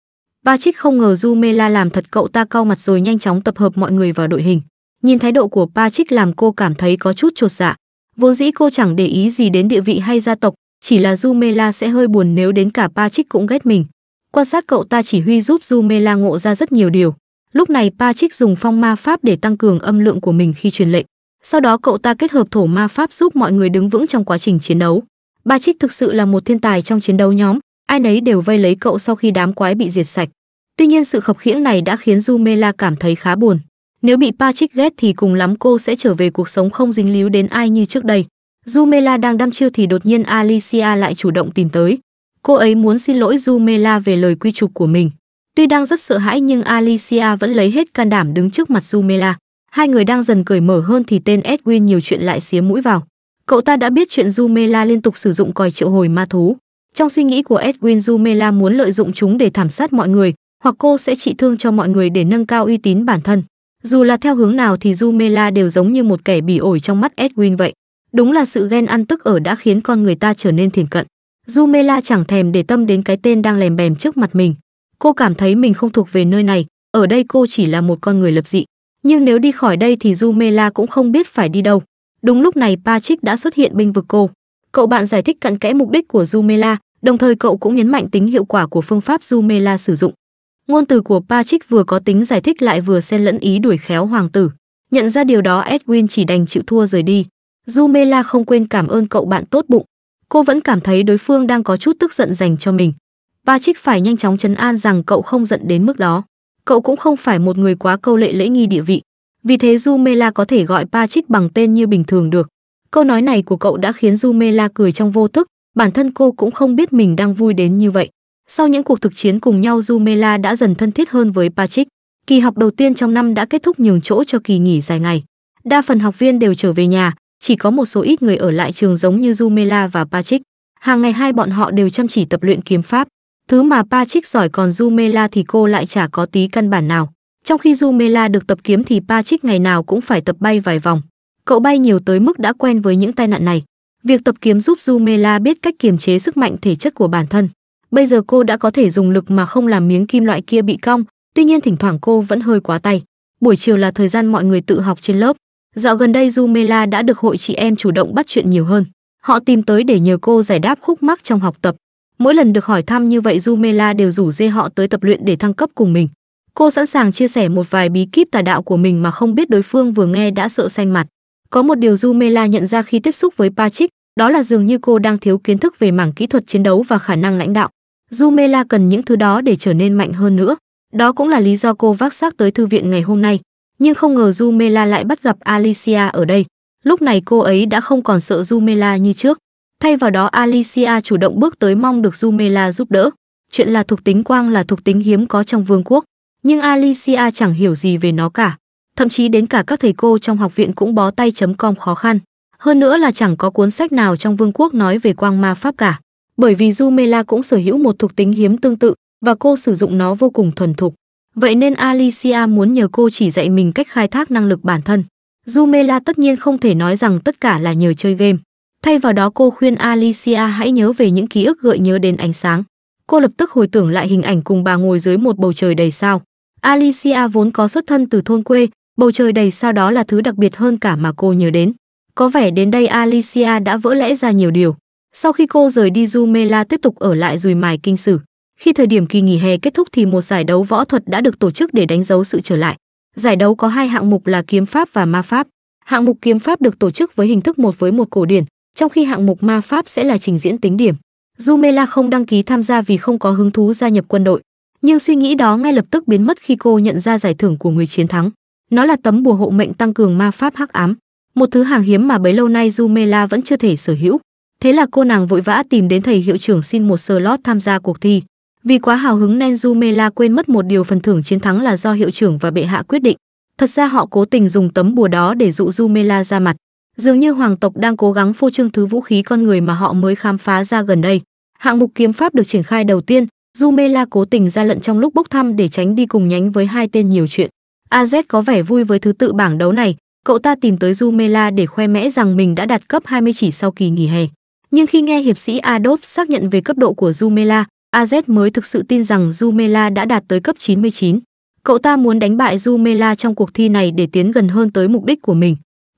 Ba Trích không ngờ Jumela làm thật cậu ta cau mặt rồi nhanh chóng tập hợp mọi người vào đội hình. Nhìn thái độ của Pa Trích làm cô cảm thấy có chút chột dạ. Vốn dĩ cô chẳng để ý gì đến địa vị hay gia tộc, chỉ là Jumela sẽ hơi buồn nếu đến cả Patrick cũng ghét mình. Quan sát cậu ta chỉ huy giúp Jumela ngộ ra rất nhiều điều. Lúc này Patrick dùng phong ma pháp để tăng cường âm lượng của mình khi truyền lệnh. Sau đó cậu ta kết hợp thổ ma pháp giúp mọi người đứng vững trong quá trình chiến đấu. Patrick thực sự là một thiên tài trong chiến đấu nhóm, ai nấy đều vây lấy cậu sau khi đám quái bị diệt sạch. Tuy nhiên sự khập khiễng này đã khiến Jumela cảm thấy khá buồn. Nếu bị Patrick ghét thì cùng lắm cô sẽ trở về cuộc sống không dính líu đến ai như trước đây. Jumela đang đăm chiêu thì đột nhiên Alicia lại chủ động tìm tới. Cô ấy muốn xin lỗi Jumela về lời quy chụp của mình. Tuy đang rất sợ hãi nhưng Alicia vẫn lấy hết can đảm đứng trước mặt Jumela. Hai người đang dần cởi mở hơn thì tên Edwin nhiều chuyện lại xía mũi vào. Cậu ta đã biết chuyện Jumela liên tục sử dụng còi triệu hồi ma thú. Trong suy nghĩ của Edwin Jumela muốn lợi dụng chúng để thảm sát mọi người, hoặc cô sẽ trị thương cho mọi người để nâng cao uy tín bản thân. Dù là theo hướng nào thì Jumela đều giống như một kẻ bỉ ổi trong mắt Edwin vậy. Đúng là sự ghen ăn tức ở đã khiến con người ta trở nên thiền cận. Jumela chẳng thèm để tâm đến cái tên đang lèm bèm trước mặt mình. Cô cảm thấy mình không thuộc về nơi này, ở đây cô chỉ là một con người lập dị. Nhưng nếu đi khỏi đây thì Jumela cũng không biết phải đi đâu. Đúng lúc này Patrick đã xuất hiện bên vực cô. Cậu bạn giải thích cặn kẽ mục đích của Jumela, đồng thời cậu cũng nhấn mạnh tính hiệu quả của phương pháp Jumela sử dụng. Ngôn từ của Patrick vừa có tính giải thích lại vừa xen lẫn ý đuổi khéo hoàng tử. Nhận ra điều đó Edwin chỉ đành chịu thua rời đi. Jumela không quên cảm ơn cậu bạn tốt bụng. Cô vẫn cảm thấy đối phương đang có chút tức giận dành cho mình. Patrick phải nhanh chóng chấn an rằng cậu không giận đến mức đó. Cậu cũng không phải một người quá câu lệ lễ nghi địa vị. Vì thế Jumela có thể gọi Patrick bằng tên như bình thường được. Câu nói này của cậu đã khiến Jumela cười trong vô thức, bản thân cô cũng không biết mình đang vui đến như vậy. Sau những cuộc thực chiến cùng nhau Jumela đã dần thân thiết hơn với Patrick. Kỳ học đầu tiên trong năm đã kết thúc nhường chỗ cho kỳ nghỉ dài ngày. Đa phần học viên đều trở về nhà, chỉ có một số ít người ở lại trường giống như Jumela và Patrick. Hàng ngày hai bọn họ đều chăm chỉ tập luyện kiếm pháp. Thứ mà Patrick giỏi còn Jumela thì cô lại chả có tí căn bản nào. Trong khi Jumela được tập kiếm thì Patrick ngày nào cũng phải tập bay vài vòng. Cậu bay nhiều tới mức đã quen với những tai nạn này. Việc tập kiếm giúp Jumela biết cách kiềm chế sức mạnh thể chất của bản thân. Bây giờ cô đã có thể dùng lực mà không làm miếng kim loại kia bị cong, tuy nhiên thỉnh thoảng cô vẫn hơi quá tay. Buổi chiều là thời gian mọi người tự học trên lớp. Dạo gần đây Jumela đã được hội chị em chủ động bắt chuyện nhiều hơn. Họ tìm tới để nhờ cô giải đáp khúc mắc trong học tập. Mỗi lần được hỏi thăm như vậy Jumela đều rủ dê họ tới tập luyện để thăng cấp cùng mình. Cô sẵn sàng chia sẻ một vài bí kíp tà đạo của mình mà không biết đối phương vừa nghe đã sợ xanh mặt. Có một điều Jumela nhận ra khi tiếp xúc với Patrick, đó là dường như cô đang thiếu kiến thức về mảng kỹ thuật chiến đấu và khả năng lãnh đạo. Jumela cần những thứ đó để trở nên mạnh hơn nữa. Đó cũng là lý do cô vác xác tới thư viện ngày hôm nay. Nhưng không ngờ Jumela lại bắt gặp Alicia ở đây. Lúc này cô ấy đã không còn sợ Jumela như trước. Thay vào đó Alicia chủ động bước tới mong được Jumela giúp đỡ. Chuyện là thuộc tính quang là thuộc tính hiếm có trong vương quốc. Nhưng Alicia chẳng hiểu gì về nó cả. Thậm chí đến cả các thầy cô trong học viện cũng bó tay chấm com khó khăn. Hơn nữa là chẳng có cuốn sách nào trong vương quốc nói về quang ma pháp cả bởi vì Jumela cũng sở hữu một thuộc tính hiếm tương tự và cô sử dụng nó vô cùng thuần thục. Vậy nên Alicia muốn nhờ cô chỉ dạy mình cách khai thác năng lực bản thân. Jumela tất nhiên không thể nói rằng tất cả là nhờ chơi game. Thay vào đó cô khuyên Alicia hãy nhớ về những ký ức gợi nhớ đến ánh sáng. Cô lập tức hồi tưởng lại hình ảnh cùng bà ngồi dưới một bầu trời đầy sao. Alicia vốn có xuất thân từ thôn quê, bầu trời đầy sao đó là thứ đặc biệt hơn cả mà cô nhớ đến. Có vẻ đến đây Alicia đã vỡ lẽ ra nhiều điều. Sau khi cô rời đi Jumela tiếp tục ở lại rùi mài kinh sử. Khi thời điểm kỳ nghỉ hè kết thúc thì một giải đấu võ thuật đã được tổ chức để đánh dấu sự trở lại. Giải đấu có hai hạng mục là kiếm pháp và ma pháp. Hạng mục kiếm pháp được tổ chức với hình thức một với một cổ điển, trong khi hạng mục ma pháp sẽ là trình diễn tính điểm. Jumela không đăng ký tham gia vì không có hứng thú gia nhập quân đội, nhưng suy nghĩ đó ngay lập tức biến mất khi cô nhận ra giải thưởng của người chiến thắng. Nó là tấm bùa hộ mệnh tăng cường ma pháp hắc ám, một thứ hàng hiếm mà bấy lâu nay Jumela vẫn chưa thể sở hữu. Thế là cô nàng vội vã tìm đến thầy hiệu trưởng xin một slot tham gia cuộc thi. Vì quá hào hứng nên Jumela quên mất một điều phần thưởng chiến thắng là do hiệu trưởng và bệ hạ quyết định. Thật ra họ cố tình dùng tấm bùa đó để dụ Jumela ra mặt. Dường như hoàng tộc đang cố gắng phô trương thứ vũ khí con người mà họ mới khám phá ra gần đây. Hạng mục kiếm pháp được triển khai đầu tiên, Jumela cố tình ra lận trong lúc bốc thăm để tránh đi cùng nhánh với hai tên nhiều chuyện. AZ có vẻ vui với thứ tự bảng đấu này, cậu ta tìm tới Jumela để khoe mẽ rằng mình đã đạt cấp 20 chỉ sau kỳ nghỉ hè. Nhưng khi nghe hiệp sĩ Adolf xác nhận về cấp độ của Jumela, AZ mới thực sự tin rằng Jumela đã đạt tới cấp 99. Cậu ta muốn đánh bại Jumela trong cuộc thi này để tiến gần hơn tới mục đích của mình.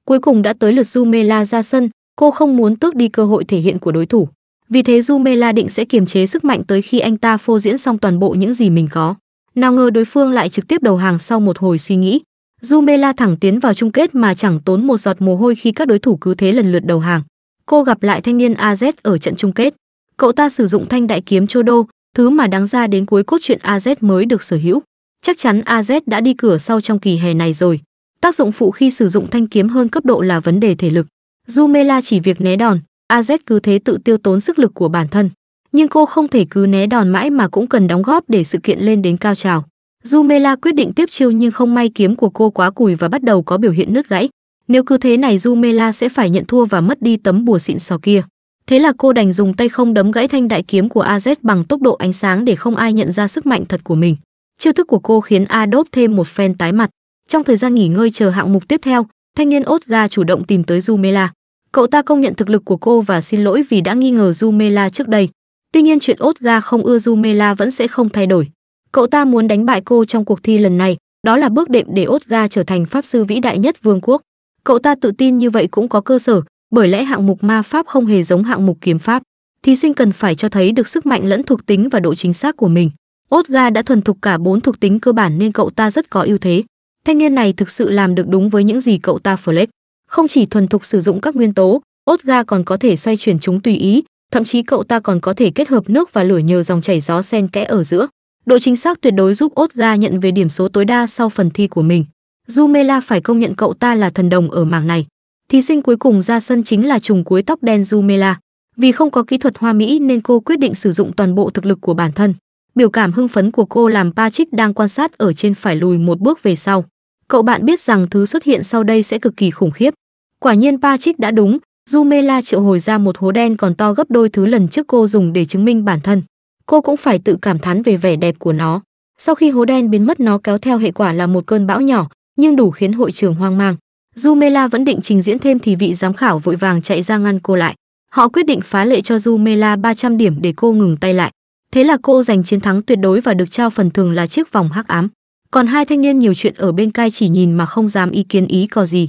Cuối cùng đã tới lượt Jumela ra sân, cô không muốn tước đi cơ hội thể hiện của đối thủ. Vì thế Jumela định sẽ kiềm chế sức mạnh tới khi anh ta phô diễn xong toàn bộ những gì mình có. Nào ngờ đối phương lại trực tiếp đầu hàng sau một hồi suy nghĩ. Jumela thẳng tiến vào chung kết mà chẳng tốn một giọt mồ hôi khi các đối thủ cứ thế lần lượt đầu hàng cô gặp lại thanh niên AZ ở trận chung kết. Cậu ta sử dụng thanh đại kiếm Chodo, thứ mà đáng ra đến cuối cốt truyện AZ mới được sở hữu. Chắc chắn AZ đã đi cửa sau trong kỳ hè này rồi. Tác dụng phụ khi sử dụng thanh kiếm hơn cấp độ là vấn đề thể lực. Jumela chỉ việc né đòn, AZ cứ thế tự tiêu tốn sức lực của bản thân. Nhưng cô không thể cứ né đòn mãi mà cũng cần đóng góp để sự kiện lên đến cao trào. Jumela quyết định tiếp chiêu nhưng không may kiếm của cô quá cùi và bắt đầu có biểu hiện nứt gãy. Nếu cứ thế này Jumela sẽ phải nhận thua và mất đi tấm bùa xịn sò kia. Thế là cô đành dùng tay không đấm gãy thanh đại kiếm của AZ bằng tốc độ ánh sáng để không ai nhận ra sức mạnh thật của mình. Chiêu thức của cô khiến Adolf thêm một phen tái mặt. Trong thời gian nghỉ ngơi chờ hạng mục tiếp theo, thanh niên Otga chủ động tìm tới Jumela. Cậu ta công nhận thực lực của cô và xin lỗi vì đã nghi ngờ Jumela trước đây. Tuy nhiên chuyện Otga không ưa Jumela vẫn sẽ không thay đổi. Cậu ta muốn đánh bại cô trong cuộc thi lần này, đó là bước đệm để Otga trở thành pháp sư vĩ đại nhất vương quốc. Cậu ta tự tin như vậy cũng có cơ sở, bởi lẽ hạng mục ma pháp không hề giống hạng mục kiếm pháp. Thí sinh cần phải cho thấy được sức mạnh lẫn thuộc tính và độ chính xác của mình. Otga đã thuần thục cả bốn thuộc tính cơ bản nên cậu ta rất có ưu thế. Thanh niên này thực sự làm được đúng với những gì cậu ta flex. Không chỉ thuần thục sử dụng các nguyên tố, Otga còn có thể xoay chuyển chúng tùy ý, thậm chí cậu ta còn có thể kết hợp nước và lửa nhờ dòng chảy gió xen kẽ ở giữa. Độ chính xác tuyệt đối giúp Otga nhận về điểm số tối đa sau phần thi của mình. Jumela phải công nhận cậu ta là thần đồng ở mảng này. Thí sinh cuối cùng ra sân chính là trùng cuối tóc đen Jumela. Vì không có kỹ thuật hoa mỹ nên cô quyết định sử dụng toàn bộ thực lực của bản thân. Biểu cảm hưng phấn của cô làm Patrick đang quan sát ở trên phải lùi một bước về sau. Cậu bạn biết rằng thứ xuất hiện sau đây sẽ cực kỳ khủng khiếp. Quả nhiên Patrick đã đúng, Jumela triệu hồi ra một hố đen còn to gấp đôi thứ lần trước cô dùng để chứng minh bản thân. Cô cũng phải tự cảm thán về vẻ đẹp của nó. Sau khi hố đen biến mất nó kéo theo hệ quả là một cơn bão nhỏ, nhưng đủ khiến hội trường hoang mang. Jumela vẫn định trình diễn thêm thì vị giám khảo vội vàng chạy ra ngăn cô lại. Họ quyết định phá lệ cho Jumela 300 điểm để cô ngừng tay lại. Thế là cô giành chiến thắng tuyệt đối và được trao phần thưởng là chiếc vòng hắc ám. Còn hai thanh niên nhiều chuyện ở bên cai chỉ nhìn mà không dám ý kiến ý có gì.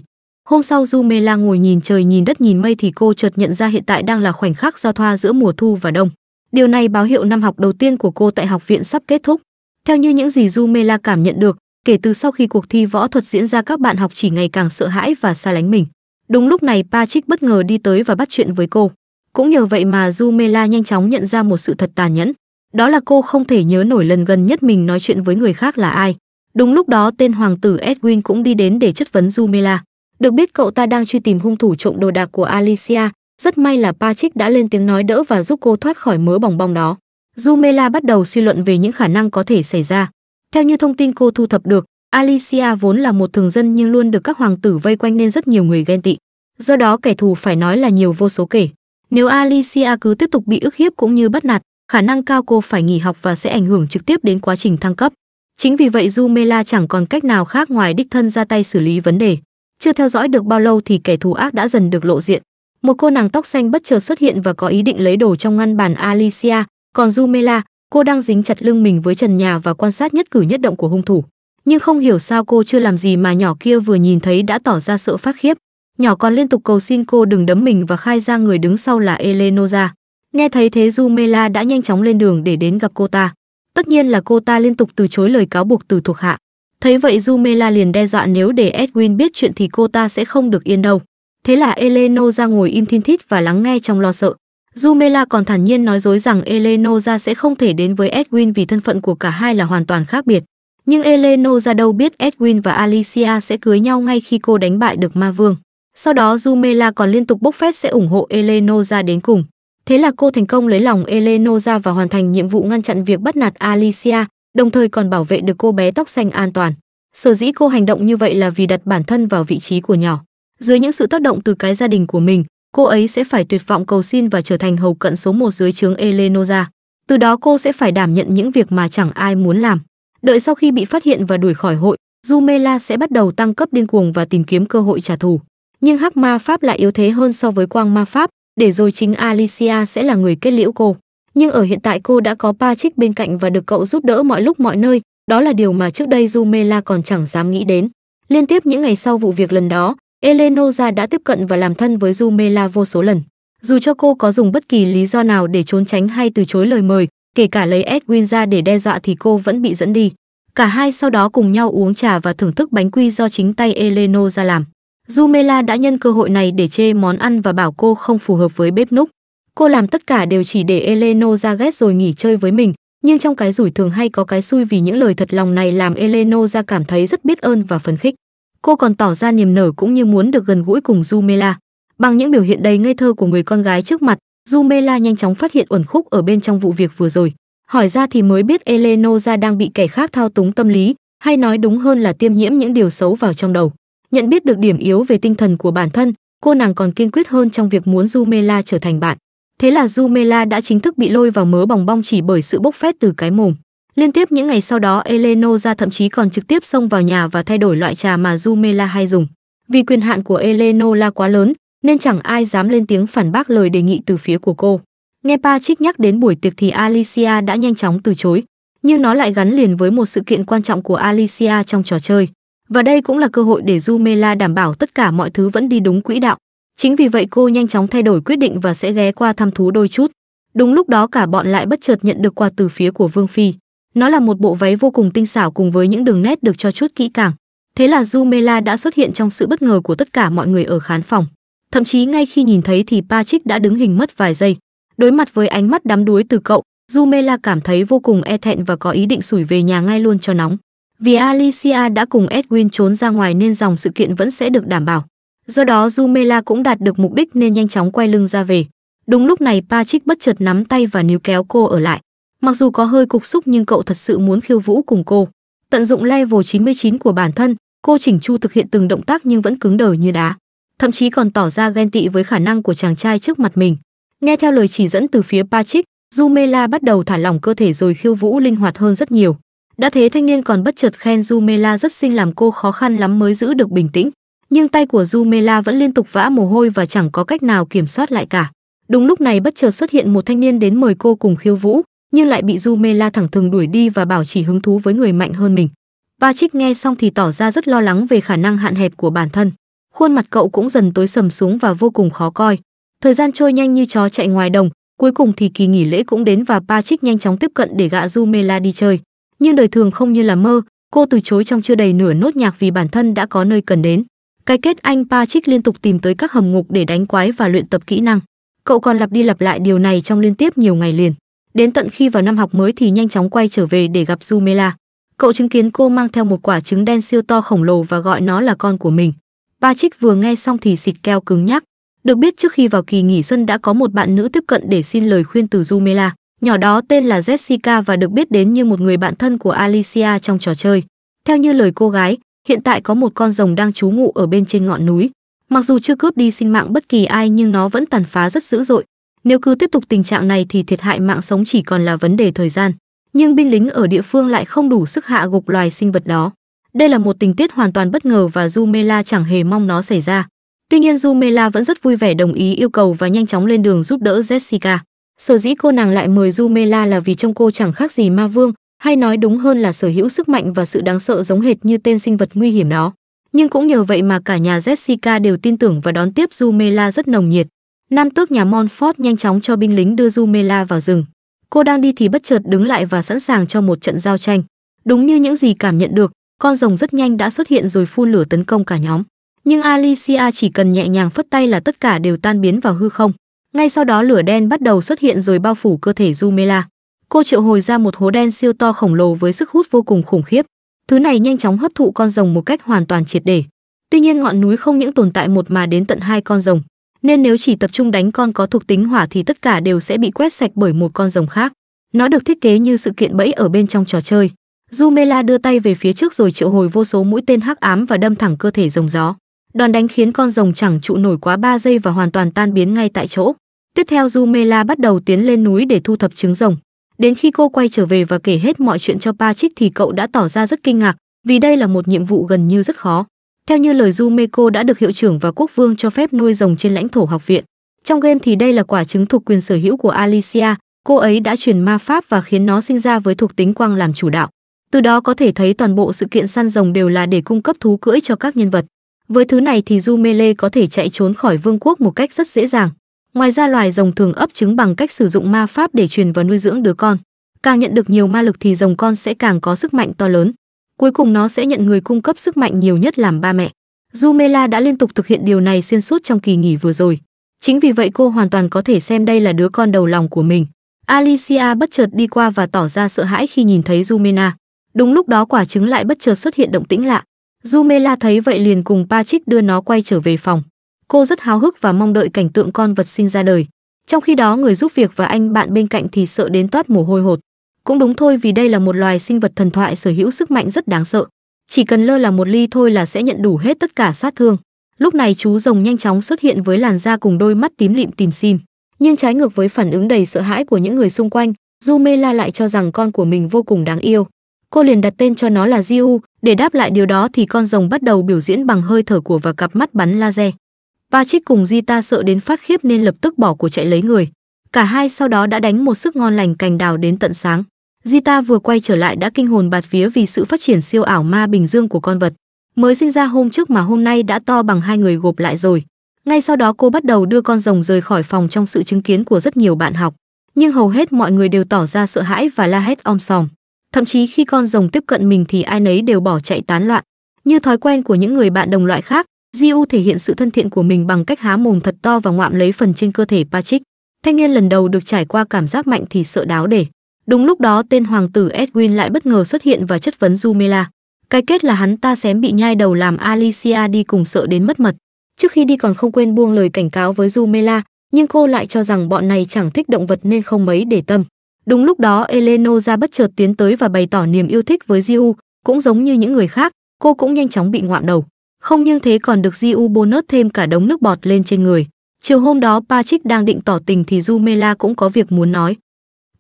Hôm sau Jumela ngồi nhìn trời nhìn đất nhìn mây thì cô chợt nhận ra hiện tại đang là khoảnh khắc giao thoa giữa mùa thu và đông. Điều này báo hiệu năm học đầu tiên của cô tại học viện sắp kết thúc. Theo như những gì Jumela cảm nhận được, Kể từ sau khi cuộc thi võ thuật diễn ra các bạn học chỉ ngày càng sợ hãi và xa lánh mình. Đúng lúc này Patrick bất ngờ đi tới và bắt chuyện với cô. Cũng nhờ vậy mà Jumela nhanh chóng nhận ra một sự thật tàn nhẫn. Đó là cô không thể nhớ nổi lần gần nhất mình nói chuyện với người khác là ai. Đúng lúc đó tên hoàng tử Edwin cũng đi đến để chất vấn Jumela. Được biết cậu ta đang truy tìm hung thủ trộm đồ đạc của Alicia. Rất may là Patrick đã lên tiếng nói đỡ và giúp cô thoát khỏi mớ bòng bong đó. Jumela bắt đầu suy luận về những khả năng có thể xảy ra. Theo như thông tin cô thu thập được, Alicia vốn là một thường dân nhưng luôn được các hoàng tử vây quanh nên rất nhiều người ghen tị. Do đó kẻ thù phải nói là nhiều vô số kể. Nếu Alicia cứ tiếp tục bị ức hiếp cũng như bắt nạt, khả năng cao cô phải nghỉ học và sẽ ảnh hưởng trực tiếp đến quá trình thăng cấp. Chính vì vậy Jumela chẳng còn cách nào khác ngoài đích thân ra tay xử lý vấn đề. Chưa theo dõi được bao lâu thì kẻ thù ác đã dần được lộ diện. Một cô nàng tóc xanh bất chợt xuất hiện và có ý định lấy đồ trong ngăn bàn Alicia, còn Jumela, cô đang dính chặt lưng mình với trần nhà và quan sát nhất cử nhất động của hung thủ nhưng không hiểu sao cô chưa làm gì mà nhỏ kia vừa nhìn thấy đã tỏ ra sợ phát khiếp nhỏ còn liên tục cầu xin cô đừng đấm mình và khai ra người đứng sau là elenoza nghe thấy thế Jumela đã nhanh chóng lên đường để đến gặp cô ta tất nhiên là cô ta liên tục từ chối lời cáo buộc từ thuộc hạ thấy vậy Jumela liền đe dọa nếu để edwin biết chuyện thì cô ta sẽ không được yên đâu thế là elenoza ngồi im thiên thít và lắng nghe trong lo sợ Jumela còn thản nhiên nói dối rằng Elenoza sẽ không thể đến với Edwin vì thân phận của cả hai là hoàn toàn khác biệt. Nhưng Elenoza đâu biết Edwin và Alicia sẽ cưới nhau ngay khi cô đánh bại được ma vương. Sau đó Jumela còn liên tục bốc phét sẽ ủng hộ Elenoza đến cùng. Thế là cô thành công lấy lòng Elenoza và hoàn thành nhiệm vụ ngăn chặn việc bắt nạt Alicia, đồng thời còn bảo vệ được cô bé tóc xanh an toàn. Sở dĩ cô hành động như vậy là vì đặt bản thân vào vị trí của nhỏ. Dưới những sự tác động từ cái gia đình của mình, cô ấy sẽ phải tuyệt vọng cầu xin và trở thành hầu cận số một dưới trướng Elenoza. Từ đó cô sẽ phải đảm nhận những việc mà chẳng ai muốn làm. Đợi sau khi bị phát hiện và đuổi khỏi hội, Jumela sẽ bắt đầu tăng cấp điên cuồng và tìm kiếm cơ hội trả thù. Nhưng hắc ma pháp lại yếu thế hơn so với quang ma pháp, để rồi chính Alicia sẽ là người kết liễu cô. Nhưng ở hiện tại cô đã có Patrick bên cạnh và được cậu giúp đỡ mọi lúc mọi nơi, đó là điều mà trước đây Jumela còn chẳng dám nghĩ đến. Liên tiếp những ngày sau vụ việc lần đó, Elenoza đã tiếp cận và làm thân với Jumela vô số lần. Dù cho cô có dùng bất kỳ lý do nào để trốn tránh hay từ chối lời mời, kể cả lấy Edwin ra để đe dọa thì cô vẫn bị dẫn đi. Cả hai sau đó cùng nhau uống trà và thưởng thức bánh quy do chính tay Elenoza làm. Jumela đã nhân cơ hội này để chê món ăn và bảo cô không phù hợp với bếp núc. Cô làm tất cả đều chỉ để Elenoza ghét rồi nghỉ chơi với mình, nhưng trong cái rủi thường hay có cái xui vì những lời thật lòng này làm Elenoza cảm thấy rất biết ơn và phấn khích cô còn tỏ ra niềm nở cũng như muốn được gần gũi cùng Jumela. Bằng những biểu hiện đầy ngây thơ của người con gái trước mặt, Jumela nhanh chóng phát hiện uẩn khúc ở bên trong vụ việc vừa rồi. Hỏi ra thì mới biết Eleno đang bị kẻ khác thao túng tâm lý, hay nói đúng hơn là tiêm nhiễm những điều xấu vào trong đầu. Nhận biết được điểm yếu về tinh thần của bản thân, cô nàng còn kiên quyết hơn trong việc muốn Jumela trở thành bạn. Thế là Jumela đã chính thức bị lôi vào mớ bòng bong chỉ bởi sự bốc phét từ cái mồm. Liên tiếp những ngày sau đó Eleno ra thậm chí còn trực tiếp xông vào nhà và thay đổi loại trà mà Jumela hay dùng. Vì quyền hạn của Eleno là quá lớn, nên chẳng ai dám lên tiếng phản bác lời đề nghị từ phía của cô. Nghe Patrick nhắc đến buổi tiệc thì Alicia đã nhanh chóng từ chối, nhưng nó lại gắn liền với một sự kiện quan trọng của Alicia trong trò chơi. Và đây cũng là cơ hội để Jumela đảm bảo tất cả mọi thứ vẫn đi đúng quỹ đạo. Chính vì vậy cô nhanh chóng thay đổi quyết định và sẽ ghé qua thăm thú đôi chút. Đúng lúc đó cả bọn lại bất chợt nhận được quà từ phía của Vương Phi. Nó là một bộ váy vô cùng tinh xảo cùng với những đường nét được cho chút kỹ càng. Thế là Jumela đã xuất hiện trong sự bất ngờ của tất cả mọi người ở khán phòng. Thậm chí ngay khi nhìn thấy thì Patrick đã đứng hình mất vài giây. Đối mặt với ánh mắt đắm đuối từ cậu, Jumela cảm thấy vô cùng e thẹn và có ý định sủi về nhà ngay luôn cho nóng. Vì Alicia đã cùng Edwin trốn ra ngoài nên dòng sự kiện vẫn sẽ được đảm bảo. Do đó Jumela cũng đạt được mục đích nên nhanh chóng quay lưng ra về. Đúng lúc này Patrick bất chợt nắm tay và níu kéo cô ở lại. Mặc dù có hơi cục xúc nhưng cậu thật sự muốn khiêu vũ cùng cô. Tận dụng level 99 của bản thân, cô chỉnh chu thực hiện từng động tác nhưng vẫn cứng đờ như đá, thậm chí còn tỏ ra ghen tị với khả năng của chàng trai trước mặt mình. Nghe theo lời chỉ dẫn từ phía Patrick, Jumela bắt đầu thả lỏng cơ thể rồi khiêu vũ linh hoạt hơn rất nhiều. Đã thế thanh niên còn bất chợt khen Jumela rất xinh làm cô khó khăn lắm mới giữ được bình tĩnh, nhưng tay của Jumela vẫn liên tục vã mồ hôi và chẳng có cách nào kiểm soát lại cả. Đúng lúc này bất chợt xuất hiện một thanh niên đến mời cô cùng khiêu vũ, nhưng lại bị du mê la thẳng thừng đuổi đi và bảo chỉ hứng thú với người mạnh hơn mình Patrick nghe xong thì tỏ ra rất lo lắng về khả năng hạn hẹp của bản thân khuôn mặt cậu cũng dần tối sầm xuống và vô cùng khó coi thời gian trôi nhanh như chó chạy ngoài đồng cuối cùng thì kỳ nghỉ lễ cũng đến và Patrick nhanh chóng tiếp cận để gạ du mê la đi chơi nhưng đời thường không như là mơ cô từ chối trong chưa đầy nửa nốt nhạc vì bản thân đã có nơi cần đến cái kết anh Patrick liên tục tìm tới các hầm ngục để đánh quái và luyện tập kỹ năng. Cậu còn lặp đi lặp lại điều này trong liên tiếp nhiều ngày liền đến tận khi vào năm học mới thì nhanh chóng quay trở về để gặp Jumela. Cậu chứng kiến cô mang theo một quả trứng đen siêu to khổng lồ và gọi nó là con của mình. Ba Trích vừa nghe xong thì xịt keo cứng nhắc. Được biết trước khi vào kỳ nghỉ xuân đã có một bạn nữ tiếp cận để xin lời khuyên từ Jumela. Nhỏ đó tên là Jessica và được biết đến như một người bạn thân của Alicia trong trò chơi. Theo như lời cô gái, hiện tại có một con rồng đang trú ngụ ở bên trên ngọn núi. Mặc dù chưa cướp đi sinh mạng bất kỳ ai nhưng nó vẫn tàn phá rất dữ dội, nếu cứ tiếp tục tình trạng này thì thiệt hại mạng sống chỉ còn là vấn đề thời gian, nhưng binh lính ở địa phương lại không đủ sức hạ gục loài sinh vật đó. Đây là một tình tiết hoàn toàn bất ngờ và Jumela chẳng hề mong nó xảy ra. Tuy nhiên Jumela vẫn rất vui vẻ đồng ý yêu cầu và nhanh chóng lên đường giúp đỡ Jessica. Sở dĩ cô nàng lại mời Jumela là vì trông cô chẳng khác gì ma vương, hay nói đúng hơn là sở hữu sức mạnh và sự đáng sợ giống hệt như tên sinh vật nguy hiểm đó. Nhưng cũng nhờ vậy mà cả nhà Jessica đều tin tưởng và đón tiếp Jumela rất nồng nhiệt. Nam tước nhà Monfort nhanh chóng cho binh lính đưa Jumela vào rừng. Cô đang đi thì bất chợt đứng lại và sẵn sàng cho một trận giao tranh. Đúng như những gì cảm nhận được, con rồng rất nhanh đã xuất hiện rồi phun lửa tấn công cả nhóm. Nhưng Alicia chỉ cần nhẹ nhàng phất tay là tất cả đều tan biến vào hư không. Ngay sau đó lửa đen bắt đầu xuất hiện rồi bao phủ cơ thể Jumela. Cô triệu hồi ra một hố đen siêu to khổng lồ với sức hút vô cùng khủng khiếp. Thứ này nhanh chóng hấp thụ con rồng một cách hoàn toàn triệt để. Tuy nhiên ngọn núi không những tồn tại một mà đến tận hai con rồng nên nếu chỉ tập trung đánh con có thuộc tính hỏa thì tất cả đều sẽ bị quét sạch bởi một con rồng khác. Nó được thiết kế như sự kiện bẫy ở bên trong trò chơi. Jumela đưa tay về phía trước rồi triệu hồi vô số mũi tên hắc ám và đâm thẳng cơ thể rồng gió. Đòn đánh khiến con rồng chẳng trụ nổi quá 3 giây và hoàn toàn tan biến ngay tại chỗ. Tiếp theo Jumela bắt đầu tiến lên núi để thu thập trứng rồng. Đến khi cô quay trở về và kể hết mọi chuyện cho Patrick thì cậu đã tỏ ra rất kinh ngạc, vì đây là một nhiệm vụ gần như rất khó. Theo như lời Du Meco đã được hiệu trưởng và quốc vương cho phép nuôi rồng trên lãnh thổ học viện. Trong game thì đây là quả trứng thuộc quyền sở hữu của Alicia, cô ấy đã truyền ma pháp và khiến nó sinh ra với thuộc tính quang làm chủ đạo. Từ đó có thể thấy toàn bộ sự kiện săn rồng đều là để cung cấp thú cưỡi cho các nhân vật. Với thứ này thì Du Mele có thể chạy trốn khỏi vương quốc một cách rất dễ dàng. Ngoài ra loài rồng thường ấp trứng bằng cách sử dụng ma pháp để truyền và nuôi dưỡng đứa con. Càng nhận được nhiều ma lực thì rồng con sẽ càng có sức mạnh to lớn cuối cùng nó sẽ nhận người cung cấp sức mạnh nhiều nhất làm ba mẹ. Jumela đã liên tục thực hiện điều này xuyên suốt trong kỳ nghỉ vừa rồi. Chính vì vậy cô hoàn toàn có thể xem đây là đứa con đầu lòng của mình. Alicia bất chợt đi qua và tỏ ra sợ hãi khi nhìn thấy Jumena. Đúng lúc đó quả trứng lại bất chợt xuất hiện động tĩnh lạ. Jumela thấy vậy liền cùng Patrick đưa nó quay trở về phòng. Cô rất háo hức và mong đợi cảnh tượng con vật sinh ra đời. Trong khi đó người giúp việc và anh bạn bên cạnh thì sợ đến toát mồ hôi hột. Cũng đúng thôi vì đây là một loài sinh vật thần thoại sở hữu sức mạnh rất đáng sợ. Chỉ cần lơ là một ly thôi là sẽ nhận đủ hết tất cả sát thương. Lúc này chú rồng nhanh chóng xuất hiện với làn da cùng đôi mắt tím lịm tìm sim. Nhưng trái ngược với phản ứng đầy sợ hãi của những người xung quanh, Du Mê La lại cho rằng con của mình vô cùng đáng yêu. Cô liền đặt tên cho nó là Jiu, để đáp lại điều đó thì con rồng bắt đầu biểu diễn bằng hơi thở của và cặp mắt bắn laser. Patrick cùng Zita sợ đến phát khiếp nên lập tức bỏ của chạy lấy người. Cả hai sau đó đã đánh một sức ngon lành cành đào đến tận sáng. Zita vừa quay trở lại đã kinh hồn bạt vía vì sự phát triển siêu ảo ma bình dương của con vật. Mới sinh ra hôm trước mà hôm nay đã to bằng hai người gộp lại rồi. Ngay sau đó cô bắt đầu đưa con rồng rời khỏi phòng trong sự chứng kiến của rất nhiều bạn học. Nhưng hầu hết mọi người đều tỏ ra sợ hãi và la hét om sòm. Thậm chí khi con rồng tiếp cận mình thì ai nấy đều bỏ chạy tán loạn. Như thói quen của những người bạn đồng loại khác, Jiu thể hiện sự thân thiện của mình bằng cách há mồm thật to và ngoạm lấy phần trên cơ thể Patrick. Thanh niên lần đầu được trải qua cảm giác mạnh thì sợ đáo để. Đúng lúc đó tên hoàng tử Edwin lại bất ngờ xuất hiện và chất vấn Jumela. Cái kết là hắn ta xém bị nhai đầu làm Alicia đi cùng sợ đến mất mật. Trước khi đi còn không quên buông lời cảnh cáo với Jumela, nhưng cô lại cho rằng bọn này chẳng thích động vật nên không mấy để tâm. Đúng lúc đó Elenoza bất chợt tiến tới và bày tỏ niềm yêu thích với Jiu, cũng giống như những người khác, cô cũng nhanh chóng bị ngoạm đầu. Không nhưng thế còn được Jiu bonus thêm cả đống nước bọt lên trên người. Chiều hôm đó Patrick đang định tỏ tình thì Jumela cũng có việc muốn nói.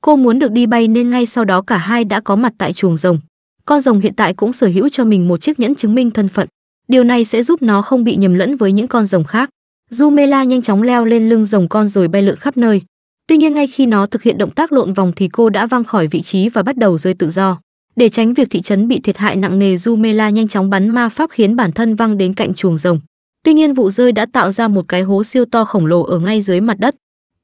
Cô muốn được đi bay nên ngay sau đó cả hai đã có mặt tại chuồng rồng. Con rồng hiện tại cũng sở hữu cho mình một chiếc nhẫn chứng minh thân phận. Điều này sẽ giúp nó không bị nhầm lẫn với những con rồng khác. Jumela nhanh chóng leo lên lưng rồng con rồi bay lượn khắp nơi. Tuy nhiên ngay khi nó thực hiện động tác lộn vòng thì cô đã văng khỏi vị trí và bắt đầu rơi tự do. Để tránh việc thị trấn bị thiệt hại nặng nề, Jumela nhanh chóng bắn ma pháp khiến bản thân văng đến cạnh chuồng rồng. Tuy nhiên vụ rơi đã tạo ra một cái hố siêu to khổng lồ ở ngay dưới mặt đất.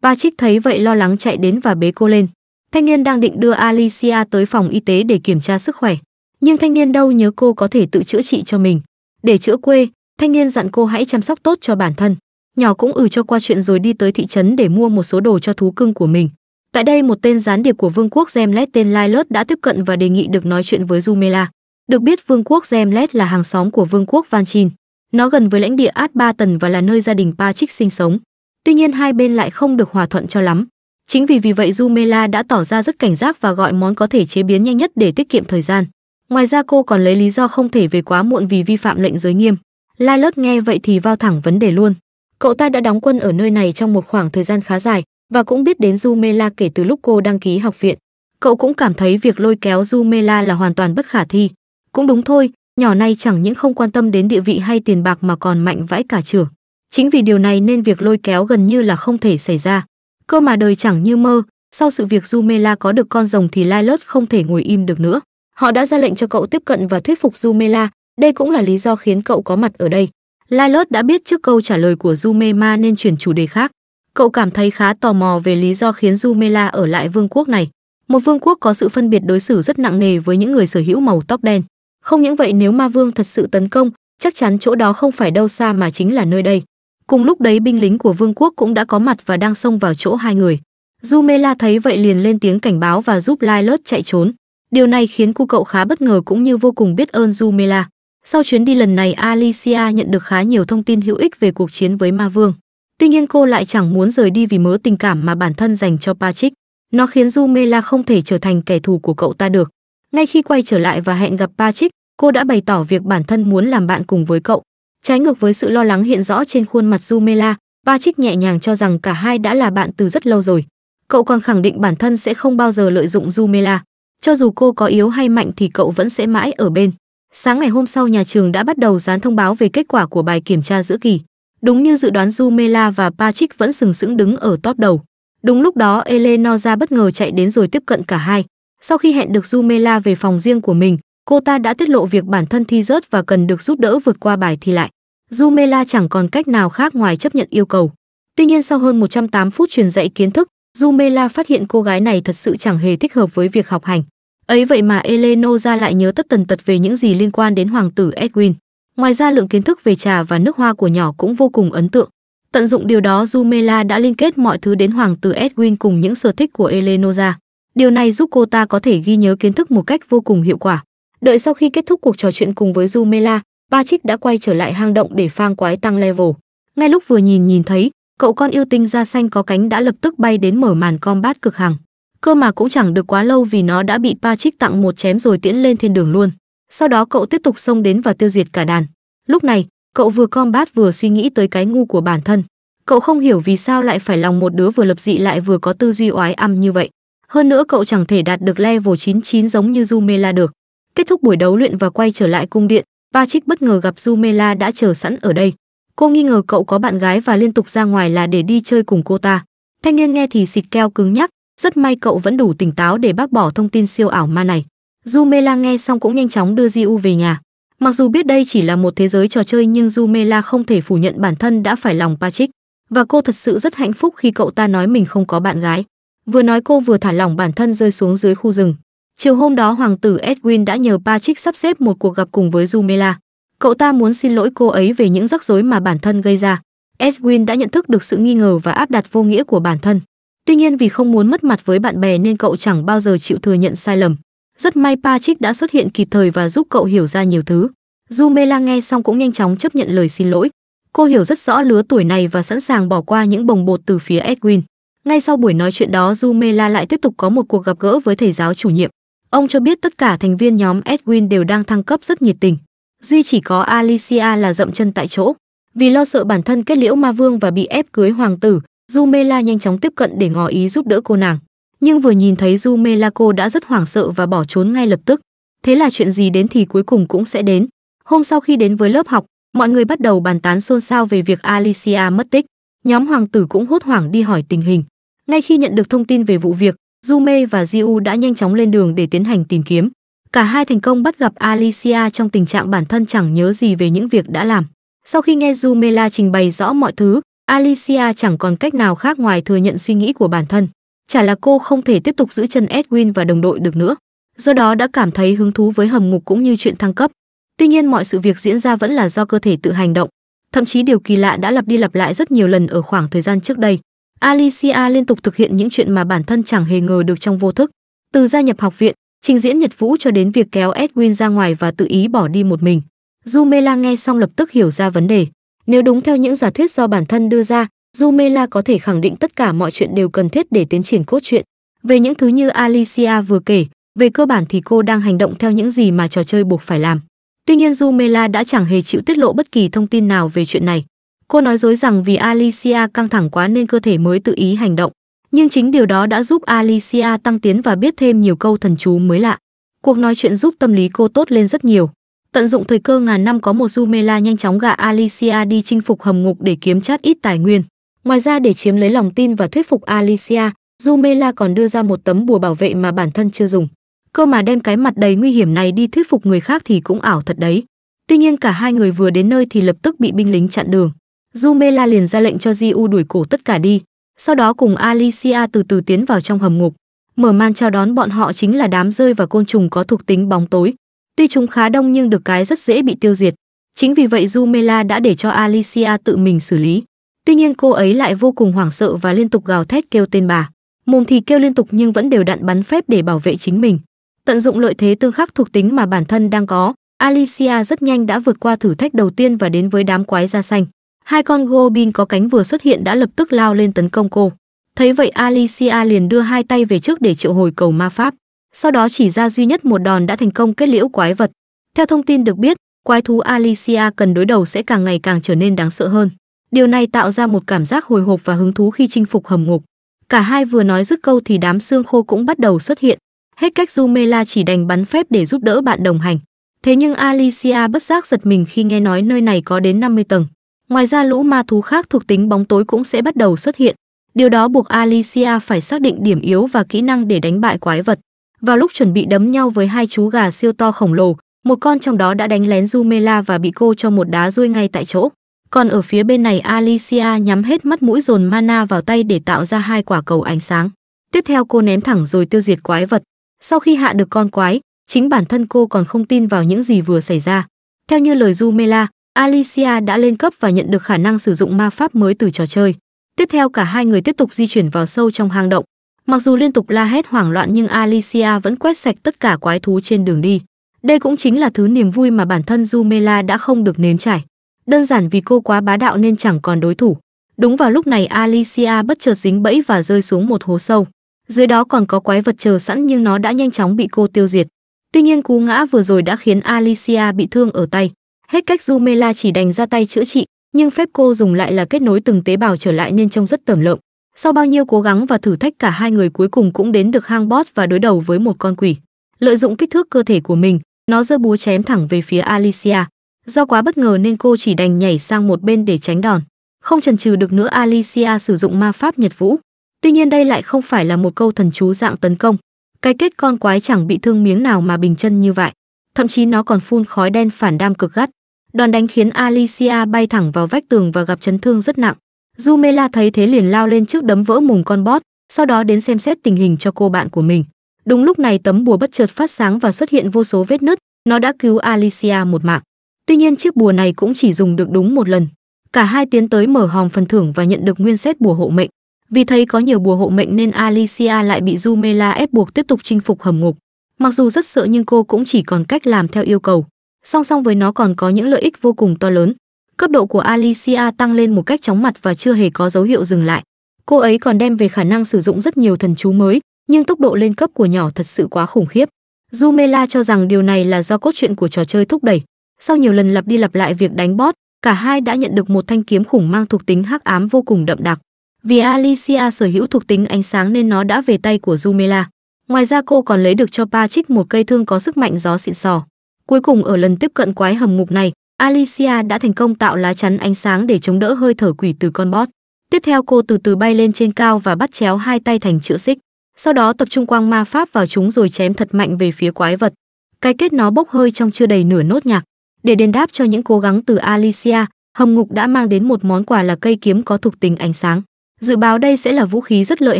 Patrick thấy vậy lo lắng chạy đến và bế cô lên. Thanh niên đang định đưa Alicia tới phòng y tế để kiểm tra sức khỏe, nhưng thanh niên đâu nhớ cô có thể tự chữa trị cho mình. Để chữa quê, thanh niên dặn cô hãy chăm sóc tốt cho bản thân. Nhỏ cũng ừ cho qua chuyện rồi đi tới thị trấn để mua một số đồ cho thú cưng của mình. Tại đây một tên gián điệp của vương quốc Gemlet tên Lilert đã tiếp cận và đề nghị được nói chuyện với Jumela. Được biết vương quốc Gemlet là hàng xóm của vương quốc Vanchin. Nó gần với lãnh địa Ad Ba Tần và là nơi gia đình Patrick sinh sống. Tuy nhiên hai bên lại không được hòa thuận cho lắm. Chính vì vì vậy Jumela đã tỏ ra rất cảnh giác và gọi món có thể chế biến nhanh nhất để tiết kiệm thời gian. Ngoài ra cô còn lấy lý do không thể về quá muộn vì vi phạm lệnh giới nghiêm. Lilith nghe vậy thì vào thẳng vấn đề luôn. Cậu ta đã đóng quân ở nơi này trong một khoảng thời gian khá dài và cũng biết đến Jumela kể từ lúc cô đăng ký học viện. Cậu cũng cảm thấy việc lôi kéo Jumela là hoàn toàn bất khả thi. Cũng đúng thôi, nhỏ này chẳng những không quan tâm đến địa vị hay tiền bạc mà còn mạnh vãi cả trưởng. Chính vì điều này nên việc lôi kéo gần như là không thể xảy ra cơ mà đời chẳng như mơ sau sự việc Jumela có được con rồng thì Lai không thể ngồi im được nữa. Họ đã ra lệnh cho cậu tiếp cận và thuyết phục Jumela, đây cũng là lý do khiến cậu có mặt ở đây. Lai đã biết trước câu trả lời của Jumema nên chuyển chủ đề khác. Cậu cảm thấy khá tò mò về lý do khiến Jumela ở lại vương quốc này. Một vương quốc có sự phân biệt đối xử rất nặng nề với những người sở hữu màu tóc đen. Không những vậy nếu ma vương thật sự tấn công, chắc chắn chỗ đó không phải đâu xa mà chính là nơi đây. Cùng lúc đấy binh lính của vương quốc cũng đã có mặt và đang xông vào chỗ hai người. Jumela thấy vậy liền lên tiếng cảnh báo và giúp Lai chạy trốn. Điều này khiến cô cậu khá bất ngờ cũng như vô cùng biết ơn Jumela. Sau chuyến đi lần này Alicia nhận được khá nhiều thông tin hữu ích về cuộc chiến với Ma Vương. Tuy nhiên cô lại chẳng muốn rời đi vì mớ tình cảm mà bản thân dành cho Patrick. Nó khiến Jumela không thể trở thành kẻ thù của cậu ta được. Ngay khi quay trở lại và hẹn gặp Patrick, cô đã bày tỏ việc bản thân muốn làm bạn cùng với cậu. Trái ngược với sự lo lắng hiện rõ trên khuôn mặt Jumela, Patrick nhẹ nhàng cho rằng cả hai đã là bạn từ rất lâu rồi. Cậu còn khẳng định bản thân sẽ không bao giờ lợi dụng Jumela. Cho dù cô có yếu hay mạnh thì cậu vẫn sẽ mãi ở bên. Sáng ngày hôm sau nhà trường đã bắt đầu dán thông báo về kết quả của bài kiểm tra giữa kỳ. Đúng như dự đoán Jumela và Patrick vẫn sừng sững đứng ở top đầu. Đúng lúc đó Eleanor ra bất ngờ chạy đến rồi tiếp cận cả hai. Sau khi hẹn được Jumela về phòng riêng của mình, cô ta đã tiết lộ việc bản thân thi rớt và cần được giúp đỡ vượt qua bài thi lại. Jumela chẳng còn cách nào khác ngoài chấp nhận yêu cầu. Tuy nhiên sau hơn 108 phút truyền dạy kiến thức, Jumela phát hiện cô gái này thật sự chẳng hề thích hợp với việc học hành. Ấy vậy mà Elenoza lại nhớ tất tần tật về những gì liên quan đến hoàng tử Edwin. Ngoài ra lượng kiến thức về trà và nước hoa của nhỏ cũng vô cùng ấn tượng. Tận dụng điều đó Jumela đã liên kết mọi thứ đến hoàng tử Edwin cùng những sở thích của Elenoza. Điều này giúp cô ta có thể ghi nhớ kiến thức một cách vô cùng hiệu quả. Đợi sau khi kết thúc cuộc trò chuyện cùng với Jumela, Patrick đã quay trở lại hang động để phang quái tăng level. Ngay lúc vừa nhìn nhìn thấy, cậu con yêu tinh da xanh có cánh đã lập tức bay đến mở màn combat cực hằng. Cơ mà cũng chẳng được quá lâu vì nó đã bị Patrick tặng một chém rồi tiễn lên thiên đường luôn. Sau đó cậu tiếp tục xông đến và tiêu diệt cả đàn. Lúc này, cậu vừa combat vừa suy nghĩ tới cái ngu của bản thân. Cậu không hiểu vì sao lại phải lòng một đứa vừa lập dị lại vừa có tư duy oái âm như vậy. Hơn nữa cậu chẳng thể đạt được level 99 giống như Jumela được. Kết thúc buổi đấu luyện và quay trở lại cung điện, Patrick bất ngờ gặp Jumela đã chờ sẵn ở đây. Cô nghi ngờ cậu có bạn gái và liên tục ra ngoài là để đi chơi cùng cô ta. Thanh niên nghe thì xịt keo cứng nhắc, rất may cậu vẫn đủ tỉnh táo để bác bỏ thông tin siêu ảo ma này. Jumela nghe xong cũng nhanh chóng đưa Jiu về nhà. Mặc dù biết đây chỉ là một thế giới trò chơi nhưng Jumela không thể phủ nhận bản thân đã phải lòng Patrick và cô thật sự rất hạnh phúc khi cậu ta nói mình không có bạn gái. Vừa nói cô vừa thả lỏng bản thân rơi xuống dưới khu rừng. Chiều hôm đó hoàng tử Edwin đã nhờ Patrick sắp xếp một cuộc gặp cùng với Jumela. Cậu ta muốn xin lỗi cô ấy về những rắc rối mà bản thân gây ra. Edwin đã nhận thức được sự nghi ngờ và áp đặt vô nghĩa của bản thân. Tuy nhiên vì không muốn mất mặt với bạn bè nên cậu chẳng bao giờ chịu thừa nhận sai lầm. Rất may Patrick đã xuất hiện kịp thời và giúp cậu hiểu ra nhiều thứ. Jumela nghe xong cũng nhanh chóng chấp nhận lời xin lỗi. Cô hiểu rất rõ lứa tuổi này và sẵn sàng bỏ qua những bồng bột từ phía Edwin. Ngay sau buổi nói chuyện đó Jumela lại tiếp tục có một cuộc gặp gỡ với thầy giáo chủ nhiệm. Ông cho biết tất cả thành viên nhóm Edwin đều đang thăng cấp rất nhiệt tình. Duy chỉ có Alicia là dậm chân tại chỗ. Vì lo sợ bản thân kết liễu ma vương và bị ép cưới hoàng tử, Jumela nhanh chóng tiếp cận để ngỏ ý giúp đỡ cô nàng. Nhưng vừa nhìn thấy Jumela cô đã rất hoảng sợ và bỏ trốn ngay lập tức. Thế là chuyện gì đến thì cuối cùng cũng sẽ đến. Hôm sau khi đến với lớp học, mọi người bắt đầu bàn tán xôn xao về việc Alicia mất tích. Nhóm hoàng tử cũng hốt hoảng đi hỏi tình hình. Ngay khi nhận được thông tin về vụ việc, Jume và Jiu đã nhanh chóng lên đường để tiến hành tìm kiếm. Cả hai thành công bắt gặp Alicia trong tình trạng bản thân chẳng nhớ gì về những việc đã làm. Sau khi nghe Jumela trình bày rõ mọi thứ, Alicia chẳng còn cách nào khác ngoài thừa nhận suy nghĩ của bản thân. Chả là cô không thể tiếp tục giữ chân Edwin và đồng đội được nữa. Do đó đã cảm thấy hứng thú với hầm ngục cũng như chuyện thăng cấp. Tuy nhiên mọi sự việc diễn ra vẫn là do cơ thể tự hành động. Thậm chí điều kỳ lạ đã lặp đi lặp lại rất nhiều lần ở khoảng thời gian trước đây. Alicia liên tục thực hiện những chuyện mà bản thân chẳng hề ngờ được trong vô thức, từ gia nhập học viện, trình diễn Nhật Vũ cho đến việc kéo Edwin ra ngoài và tự ý bỏ đi một mình. Jumela nghe xong lập tức hiểu ra vấn đề. Nếu đúng theo những giả thuyết do bản thân đưa ra, Jumela có thể khẳng định tất cả mọi chuyện đều cần thiết để tiến triển cốt truyện. Về những thứ như Alicia vừa kể, về cơ bản thì cô đang hành động theo những gì mà trò chơi buộc phải làm. Tuy nhiên Jumela đã chẳng hề chịu tiết lộ bất kỳ thông tin nào về chuyện này. Cô nói dối rằng vì Alicia căng thẳng quá nên cơ thể mới tự ý hành động, nhưng chính điều đó đã giúp Alicia tăng tiến và biết thêm nhiều câu thần chú mới lạ. Cuộc nói chuyện giúp tâm lý cô tốt lên rất nhiều. Tận dụng thời cơ ngàn năm có một Jumela nhanh chóng gạ Alicia đi chinh phục hầm ngục để kiếm chát ít tài nguyên. Ngoài ra để chiếm lấy lòng tin và thuyết phục Alicia, Jumela còn đưa ra một tấm bùa bảo vệ mà bản thân chưa dùng. Cơ mà đem cái mặt đầy nguy hiểm này đi thuyết phục người khác thì cũng ảo thật đấy. Tuy nhiên cả hai người vừa đến nơi thì lập tức bị binh lính chặn đường. Jumela liền ra lệnh cho Jiu đuổi cổ tất cả đi, sau đó cùng Alicia từ từ tiến vào trong hầm ngục. Mở màn chào đón bọn họ chính là đám rơi và côn trùng có thuộc tính bóng tối. Tuy chúng khá đông nhưng được cái rất dễ bị tiêu diệt. Chính vì vậy Jumela đã để cho Alicia tự mình xử lý. Tuy nhiên cô ấy lại vô cùng hoảng sợ và liên tục gào thét kêu tên bà. Mồm thì kêu liên tục nhưng vẫn đều đặn bắn phép để bảo vệ chính mình. Tận dụng lợi thế tương khắc thuộc tính mà bản thân đang có, Alicia rất nhanh đã vượt qua thử thách đầu tiên và đến với đám quái da xanh. Hai con Gobin có cánh vừa xuất hiện đã lập tức lao lên tấn công cô. Thấy vậy Alicia liền đưa hai tay về trước để triệu hồi cầu ma pháp, sau đó chỉ ra duy nhất một đòn đã thành công kết liễu quái vật. Theo thông tin được biết, quái thú Alicia cần đối đầu sẽ càng ngày càng trở nên đáng sợ hơn. Điều này tạo ra một cảm giác hồi hộp và hứng thú khi chinh phục hầm ngục. Cả hai vừa nói dứt câu thì đám xương khô cũng bắt đầu xuất hiện. Hết cách Jumela chỉ đành bắn phép để giúp đỡ bạn đồng hành. Thế nhưng Alicia bất giác giật mình khi nghe nói nơi này có đến 50 tầng. Ngoài ra lũ ma thú khác thuộc tính bóng tối cũng sẽ bắt đầu xuất hiện. Điều đó buộc Alicia phải xác định điểm yếu và kỹ năng để đánh bại quái vật. Vào lúc chuẩn bị đấm nhau với hai chú gà siêu to khổng lồ, một con trong đó đã đánh lén Jumela và bị cô cho một đá ruôi ngay tại chỗ. Còn ở phía bên này Alicia nhắm hết mắt mũi dồn mana vào tay để tạo ra hai quả cầu ánh sáng. Tiếp theo cô ném thẳng rồi tiêu diệt quái vật. Sau khi hạ được con quái, chính bản thân cô còn không tin vào những gì vừa xảy ra. Theo như lời Jumela, Alicia đã lên cấp và nhận được khả năng sử dụng ma pháp mới từ trò chơi. Tiếp theo cả hai người tiếp tục di chuyển vào sâu trong hang động. Mặc dù liên tục la hét hoảng loạn nhưng Alicia vẫn quét sạch tất cả quái thú trên đường đi. Đây cũng chính là thứ niềm vui mà bản thân Jumela đã không được nếm trải. Đơn giản vì cô quá bá đạo nên chẳng còn đối thủ. Đúng vào lúc này Alicia bất chợt dính bẫy và rơi xuống một hố sâu. Dưới đó còn có quái vật chờ sẵn nhưng nó đã nhanh chóng bị cô tiêu diệt. Tuy nhiên cú ngã vừa rồi đã khiến Alicia bị thương ở tay. Hết cách Jumela chỉ đành ra tay chữa trị, nhưng phép cô dùng lại là kết nối từng tế bào trở lại nên trông rất tởm lợm. Sau bao nhiêu cố gắng và thử thách cả hai người cuối cùng cũng đến được hang bót và đối đầu với một con quỷ. Lợi dụng kích thước cơ thể của mình, nó giơ búa chém thẳng về phía Alicia. Do quá bất ngờ nên cô chỉ đành nhảy sang một bên để tránh đòn. Không chần chừ được nữa Alicia sử dụng ma pháp Nhật Vũ. Tuy nhiên đây lại không phải là một câu thần chú dạng tấn công. Cái kết con quái chẳng bị thương miếng nào mà bình chân như vậy. Thậm chí nó còn phun khói đen phản đam cực gắt. Đòn đánh khiến Alicia bay thẳng vào vách tường và gặp chấn thương rất nặng. Jumela thấy thế liền lao lên trước đấm vỡ mùng con bót, sau đó đến xem xét tình hình cho cô bạn của mình. Đúng lúc này tấm bùa bất chợt phát sáng và xuất hiện vô số vết nứt, nó đã cứu Alicia một mạng. Tuy nhiên chiếc bùa này cũng chỉ dùng được đúng một lần. Cả hai tiến tới mở hòm phần thưởng và nhận được nguyên xét bùa hộ mệnh. Vì thấy có nhiều bùa hộ mệnh nên Alicia lại bị Jumela ép buộc tiếp tục chinh phục hầm ngục. Mặc dù rất sợ nhưng cô cũng chỉ còn cách làm theo yêu cầu song song với nó còn có những lợi ích vô cùng to lớn. Cấp độ của Alicia tăng lên một cách chóng mặt và chưa hề có dấu hiệu dừng lại. Cô ấy còn đem về khả năng sử dụng rất nhiều thần chú mới, nhưng tốc độ lên cấp của nhỏ thật sự quá khủng khiếp. Jumela cho rằng điều này là do cốt truyện của trò chơi thúc đẩy. Sau nhiều lần lặp đi lặp lại việc đánh bót, cả hai đã nhận được một thanh kiếm khủng mang thuộc tính hắc ám vô cùng đậm đặc. Vì Alicia sở hữu thuộc tính ánh sáng nên nó đã về tay của Jumela. Ngoài ra cô còn lấy được cho Patrick một cây thương có sức mạnh gió xịn sò. Cuối cùng ở lần tiếp cận quái hầm ngục này, Alicia đã thành công tạo lá chắn ánh sáng để chống đỡ hơi thở quỷ từ con bót. Tiếp theo cô từ từ bay lên trên cao và bắt chéo hai tay thành chữ xích, sau đó tập trung quang ma pháp vào chúng rồi chém thật mạnh về phía quái vật. Cái kết nó bốc hơi trong chưa đầy nửa nốt nhạc. Để đền đáp cho những cố gắng từ Alicia, hầm Ngục đã mang đến một món quà là cây kiếm có thuộc tính ánh sáng. Dự báo đây sẽ là vũ khí rất lợi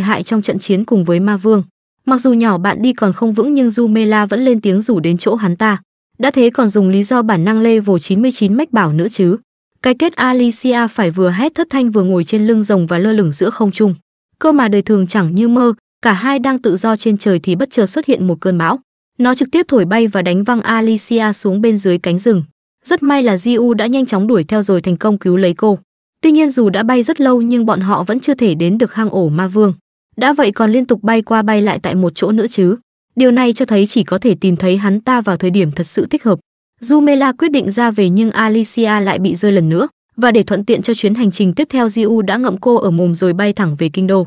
hại trong trận chiến cùng với Ma Vương. Mặc dù nhỏ bạn đi còn không vững nhưng Jumela vẫn lên tiếng rủ đến chỗ hắn ta. Đã thế còn dùng lý do bản năng lê vồ 99 mách bảo nữa chứ. Cái kết Alicia phải vừa hét thất thanh vừa ngồi trên lưng rồng và lơ lửng giữa không trung. Cơ mà đời thường chẳng như mơ, cả hai đang tự do trên trời thì bất chợt xuất hiện một cơn bão. Nó trực tiếp thổi bay và đánh văng Alicia xuống bên dưới cánh rừng. Rất may là Jiu đã nhanh chóng đuổi theo rồi thành công cứu lấy cô. Tuy nhiên dù đã bay rất lâu nhưng bọn họ vẫn chưa thể đến được hang ổ ma vương. Đã vậy còn liên tục bay qua bay lại tại một chỗ nữa chứ. Điều này cho thấy chỉ có thể tìm thấy hắn ta vào thời điểm thật sự thích hợp. Jumela quyết định ra về nhưng Alicia lại bị rơi lần nữa và để thuận tiện cho chuyến hành trình tiếp theo Jiu đã ngậm cô ở mồm rồi bay thẳng về kinh đô.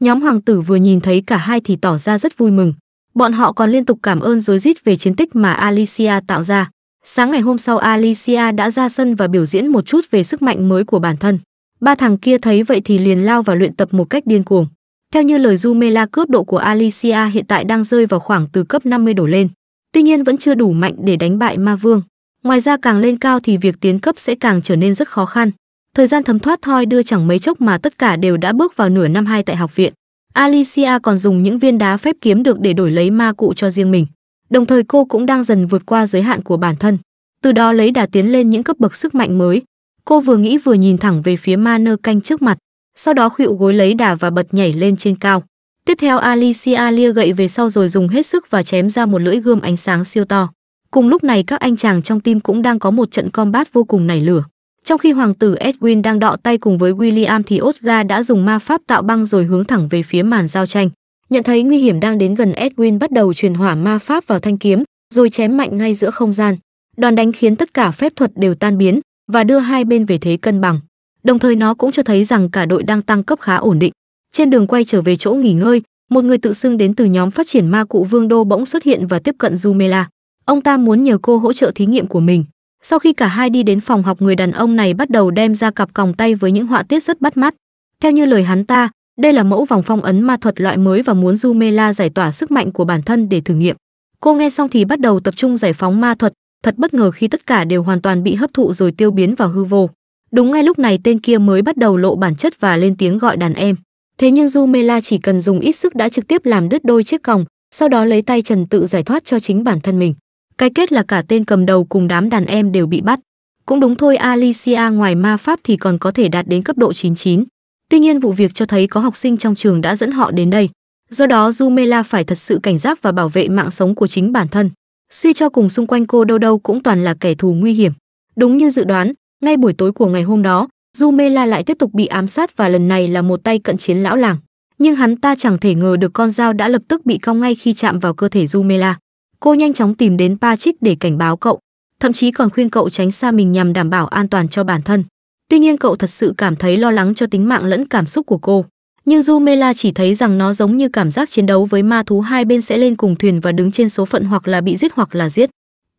Nhóm hoàng tử vừa nhìn thấy cả hai thì tỏ ra rất vui mừng. Bọn họ còn liên tục cảm ơn rối rít về chiến tích mà Alicia tạo ra. Sáng ngày hôm sau Alicia đã ra sân và biểu diễn một chút về sức mạnh mới của bản thân. Ba thằng kia thấy vậy thì liền lao vào luyện tập một cách điên cuồng. Theo như lời Jumela cướp độ của Alicia hiện tại đang rơi vào khoảng từ cấp 50 đổ lên, tuy nhiên vẫn chưa đủ mạnh để đánh bại ma vương. Ngoài ra càng lên cao thì việc tiến cấp sẽ càng trở nên rất khó khăn. Thời gian thấm thoát thoi đưa chẳng mấy chốc mà tất cả đều đã bước vào nửa năm hai tại học viện. Alicia còn dùng những viên đá phép kiếm được để đổi lấy ma cụ cho riêng mình. Đồng thời cô cũng đang dần vượt qua giới hạn của bản thân, từ đó lấy đà tiến lên những cấp bậc sức mạnh mới. Cô vừa nghĩ vừa nhìn thẳng về phía ma nơ canh trước mặt sau đó khuỵu gối lấy đà và bật nhảy lên trên cao. Tiếp theo Alicia lia gậy về sau rồi dùng hết sức và chém ra một lưỡi gươm ánh sáng siêu to. Cùng lúc này các anh chàng trong team cũng đang có một trận combat vô cùng nảy lửa. Trong khi hoàng tử Edwin đang đọ tay cùng với William thì Osgar đã dùng ma pháp tạo băng rồi hướng thẳng về phía màn giao tranh. Nhận thấy nguy hiểm đang đến gần Edwin bắt đầu truyền hỏa ma pháp vào thanh kiếm, rồi chém mạnh ngay giữa không gian. Đòn đánh khiến tất cả phép thuật đều tan biến và đưa hai bên về thế cân bằng đồng thời nó cũng cho thấy rằng cả đội đang tăng cấp khá ổn định. Trên đường quay trở về chỗ nghỉ ngơi, một người tự xưng đến từ nhóm phát triển ma cụ Vương Đô bỗng xuất hiện và tiếp cận Jumela. Ông ta muốn nhờ cô hỗ trợ thí nghiệm của mình. Sau khi cả hai đi đến phòng học người đàn ông này bắt đầu đem ra cặp còng tay với những họa tiết rất bắt mắt. Theo như lời hắn ta, đây là mẫu vòng phong ấn ma thuật loại mới và muốn Jumela giải tỏa sức mạnh của bản thân để thử nghiệm. Cô nghe xong thì bắt đầu tập trung giải phóng ma thuật, thật bất ngờ khi tất cả đều hoàn toàn bị hấp thụ rồi tiêu biến vào hư vô. Đúng ngay lúc này tên kia mới bắt đầu lộ bản chất và lên tiếng gọi đàn em. Thế nhưng Jumela chỉ cần dùng ít sức đã trực tiếp làm đứt đôi chiếc còng, sau đó lấy tay Trần tự giải thoát cho chính bản thân mình. Cái kết là cả tên cầm đầu cùng đám đàn em đều bị bắt. Cũng đúng thôi Alicia ngoài ma pháp thì còn có thể đạt đến cấp độ 99. Tuy nhiên vụ việc cho thấy có học sinh trong trường đã dẫn họ đến đây. Do đó Jumela phải thật sự cảnh giác và bảo vệ mạng sống của chính bản thân. Suy cho cùng xung quanh cô đâu đâu cũng toàn là kẻ thù nguy hiểm. Đúng như dự đoán, ngay buổi tối của ngày hôm đó, Jumela lại tiếp tục bị ám sát và lần này là một tay cận chiến lão làng. Nhưng hắn ta chẳng thể ngờ được con dao đã lập tức bị cong ngay khi chạm vào cơ thể Jumela. Cô nhanh chóng tìm đến Patrick để cảnh báo cậu, thậm chí còn khuyên cậu tránh xa mình nhằm đảm bảo an toàn cho bản thân. Tuy nhiên cậu thật sự cảm thấy lo lắng cho tính mạng lẫn cảm xúc của cô. Nhưng Jumela chỉ thấy rằng nó giống như cảm giác chiến đấu với ma thú hai bên sẽ lên cùng thuyền và đứng trên số phận hoặc là bị giết hoặc là giết.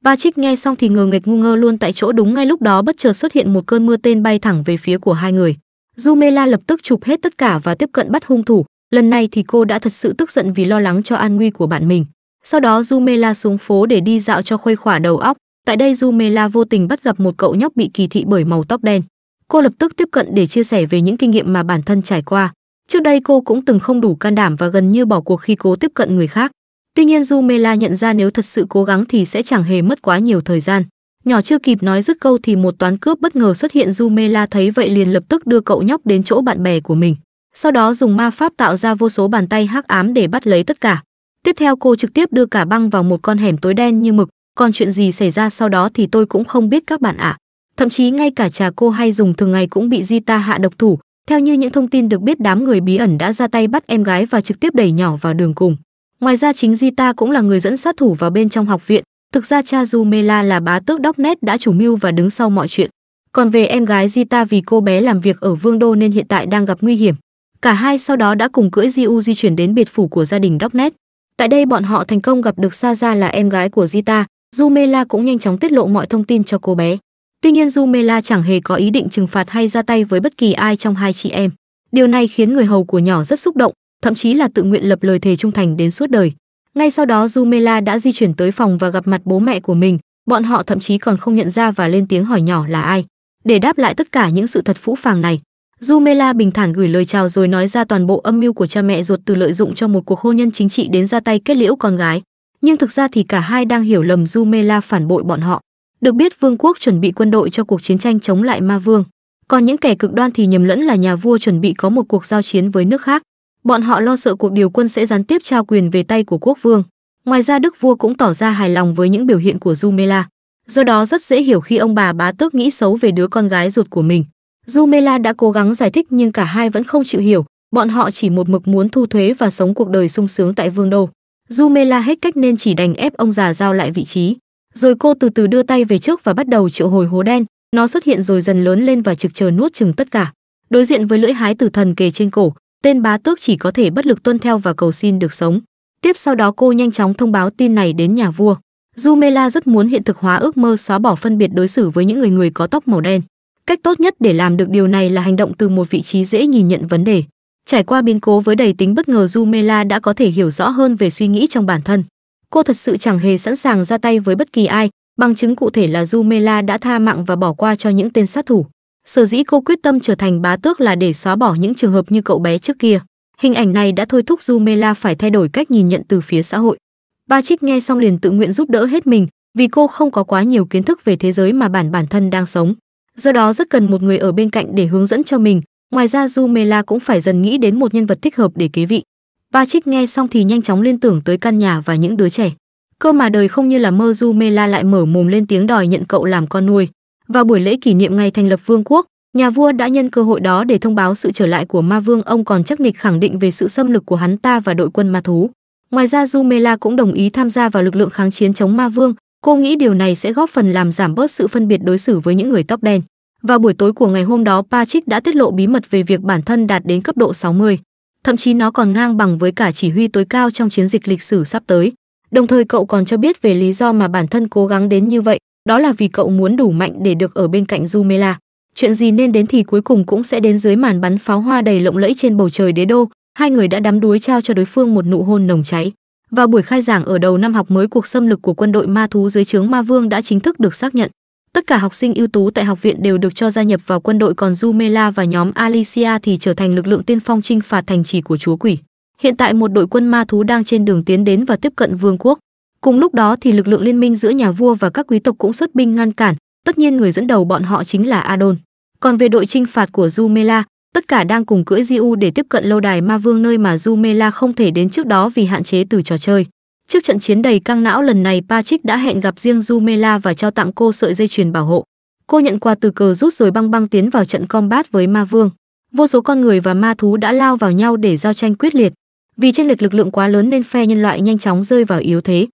Patrick nghe xong thì ngờ nghịch ngu ngơ luôn tại chỗ đúng ngay lúc đó bất chợt xuất hiện một cơn mưa tên bay thẳng về phía của hai người. Jumela lập tức chụp hết tất cả và tiếp cận bắt hung thủ, lần này thì cô đã thật sự tức giận vì lo lắng cho an nguy của bạn mình. Sau đó Jumela xuống phố để đi dạo cho khuây khỏa đầu óc, tại đây Jumela vô tình bắt gặp một cậu nhóc bị kỳ thị bởi màu tóc đen. Cô lập tức tiếp cận để chia sẻ về những kinh nghiệm mà bản thân trải qua. Trước đây cô cũng từng không đủ can đảm và gần như bỏ cuộc khi cố tiếp cận người khác. Tuy nhiên Jumela nhận ra nếu thật sự cố gắng thì sẽ chẳng hề mất quá nhiều thời gian. Nhỏ chưa kịp nói dứt câu thì một toán cướp bất ngờ xuất hiện Jumela thấy vậy liền lập tức đưa cậu nhóc đến chỗ bạn bè của mình. Sau đó dùng ma pháp tạo ra vô số bàn tay hắc ám để bắt lấy tất cả. Tiếp theo cô trực tiếp đưa cả băng vào một con hẻm tối đen như mực, còn chuyện gì xảy ra sau đó thì tôi cũng không biết các bạn ạ. À. Thậm chí ngay cả trà cô hay dùng thường ngày cũng bị Zita hạ độc thủ, theo như những thông tin được biết đám người bí ẩn đã ra tay bắt em gái và trực tiếp đẩy nhỏ vào đường cùng. Ngoài ra chính Zita cũng là người dẫn sát thủ vào bên trong học viện, thực ra cha Jumela là bá tước đóc nét đã chủ mưu và đứng sau mọi chuyện. Còn về em gái Zita vì cô bé làm việc ở Vương Đô nên hiện tại đang gặp nguy hiểm. Cả hai sau đó đã cùng cưỡi Ziu di chuyển đến biệt phủ của gia đình đóc nét. Tại đây bọn họ thành công gặp được Saza là em gái của Zita, Jumela cũng nhanh chóng tiết lộ mọi thông tin cho cô bé. Tuy nhiên Jumela chẳng hề có ý định trừng phạt hay ra tay với bất kỳ ai trong hai chị em. Điều này khiến người hầu của nhỏ rất xúc động, thậm chí là tự nguyện lập lời thề trung thành đến suốt đời. Ngay sau đó Jumela đã di chuyển tới phòng và gặp mặt bố mẹ của mình, bọn họ thậm chí còn không nhận ra và lên tiếng hỏi nhỏ là ai. Để đáp lại tất cả những sự thật phũ phàng này, Jumela bình thản gửi lời chào rồi nói ra toàn bộ âm mưu của cha mẹ ruột từ lợi dụng cho một cuộc hôn nhân chính trị đến ra tay kết liễu con gái. Nhưng thực ra thì cả hai đang hiểu lầm Jumela phản bội bọn họ. Được biết vương quốc chuẩn bị quân đội cho cuộc chiến tranh chống lại ma vương, còn những kẻ cực đoan thì nhầm lẫn là nhà vua chuẩn bị có một cuộc giao chiến với nước khác bọn họ lo sợ cuộc điều quân sẽ gián tiếp trao quyền về tay của quốc vương. Ngoài ra đức vua cũng tỏ ra hài lòng với những biểu hiện của Jumela. Do đó rất dễ hiểu khi ông bà bá tước nghĩ xấu về đứa con gái ruột của mình. Jumela đã cố gắng giải thích nhưng cả hai vẫn không chịu hiểu, bọn họ chỉ một mực muốn thu thuế và sống cuộc đời sung sướng tại vương đô. Jumela hết cách nên chỉ đành ép ông già giao lại vị trí. Rồi cô từ từ đưa tay về trước và bắt đầu triệu hồi hố đen, nó xuất hiện rồi dần lớn lên và trực chờ nuốt chừng tất cả. Đối diện với lưỡi hái tử thần kề trên cổ, tên bá tước chỉ có thể bất lực tuân theo và cầu xin được sống. Tiếp sau đó cô nhanh chóng thông báo tin này đến nhà vua. Jumela rất muốn hiện thực hóa ước mơ xóa bỏ phân biệt đối xử với những người người có tóc màu đen. Cách tốt nhất để làm được điều này là hành động từ một vị trí dễ nhìn nhận vấn đề. Trải qua biến cố với đầy tính bất ngờ Jumela đã có thể hiểu rõ hơn về suy nghĩ trong bản thân. Cô thật sự chẳng hề sẵn sàng ra tay với bất kỳ ai, bằng chứng cụ thể là Jumela đã tha mạng và bỏ qua cho những tên sát thủ. Sở dĩ cô quyết tâm trở thành bá tước là để xóa bỏ những trường hợp như cậu bé trước kia. Hình ảnh này đã thôi thúc Jumela phải thay đổi cách nhìn nhận từ phía xã hội. Ba Trích nghe xong liền tự nguyện giúp đỡ hết mình, vì cô không có quá nhiều kiến thức về thế giới mà bản bản thân đang sống. Do đó rất cần một người ở bên cạnh để hướng dẫn cho mình. Ngoài ra Jumela cũng phải dần nghĩ đến một nhân vật thích hợp để kế vị. Ba Trích nghe xong thì nhanh chóng liên tưởng tới căn nhà và những đứa trẻ. Cơ mà đời không như là mơ Jumela lại mở mồm lên tiếng đòi nhận cậu làm con nuôi. Vào buổi lễ kỷ niệm ngày thành lập vương quốc, nhà vua đã nhân cơ hội đó để thông báo sự trở lại của ma vương ông còn chắc nịch khẳng định về sự xâm lược của hắn ta và đội quân ma thú. Ngoài ra Jumela cũng đồng ý tham gia vào lực lượng kháng chiến chống ma vương, cô nghĩ điều này sẽ góp phần làm giảm bớt sự phân biệt đối xử với những người tóc đen. Vào buổi tối của ngày hôm đó Patrick đã tiết lộ bí mật về việc bản thân đạt đến cấp độ 60. Thậm chí nó còn ngang bằng với cả chỉ huy tối cao trong chiến dịch lịch sử sắp tới. Đồng thời cậu còn cho biết về lý do mà bản thân cố gắng đến như vậy, đó là vì cậu muốn đủ mạnh để được ở bên cạnh Jumela. Chuyện gì nên đến thì cuối cùng cũng sẽ đến dưới màn bắn pháo hoa đầy lộng lẫy trên bầu trời đế đô. Hai người đã đắm đuối trao cho đối phương một nụ hôn nồng cháy. Vào buổi khai giảng ở đầu năm học mới cuộc xâm lược của quân đội ma thú dưới trướng Ma Vương đã chính thức được xác nhận. Tất cả học sinh ưu tú tại học viện đều được cho gia nhập vào quân đội còn Jumela và nhóm Alicia thì trở thành lực lượng tiên phong chinh phạt thành trì của chúa quỷ. Hiện tại một đội quân ma thú đang trên đường tiến đến và tiếp cận vương quốc. Cùng lúc đó thì lực lượng liên minh giữa nhà vua và các quý tộc cũng xuất binh ngăn cản, tất nhiên người dẫn đầu bọn họ chính là Adon. Còn về đội trinh phạt của Jumela, tất cả đang cùng cưỡi Diu để tiếp cận lâu đài ma vương nơi mà Jumela không thể đến trước đó vì hạn chế từ trò chơi. Trước trận chiến đầy căng não lần này Patrick đã hẹn gặp riêng Jumela và cho tặng cô sợi dây chuyền bảo hộ. Cô nhận quà từ cờ rút rồi băng băng tiến vào trận combat với ma vương. Vô số con người và ma thú đã lao vào nhau để giao tranh quyết liệt. Vì chênh lệch lực lượng quá lớn nên phe nhân loại nhanh chóng rơi vào yếu thế.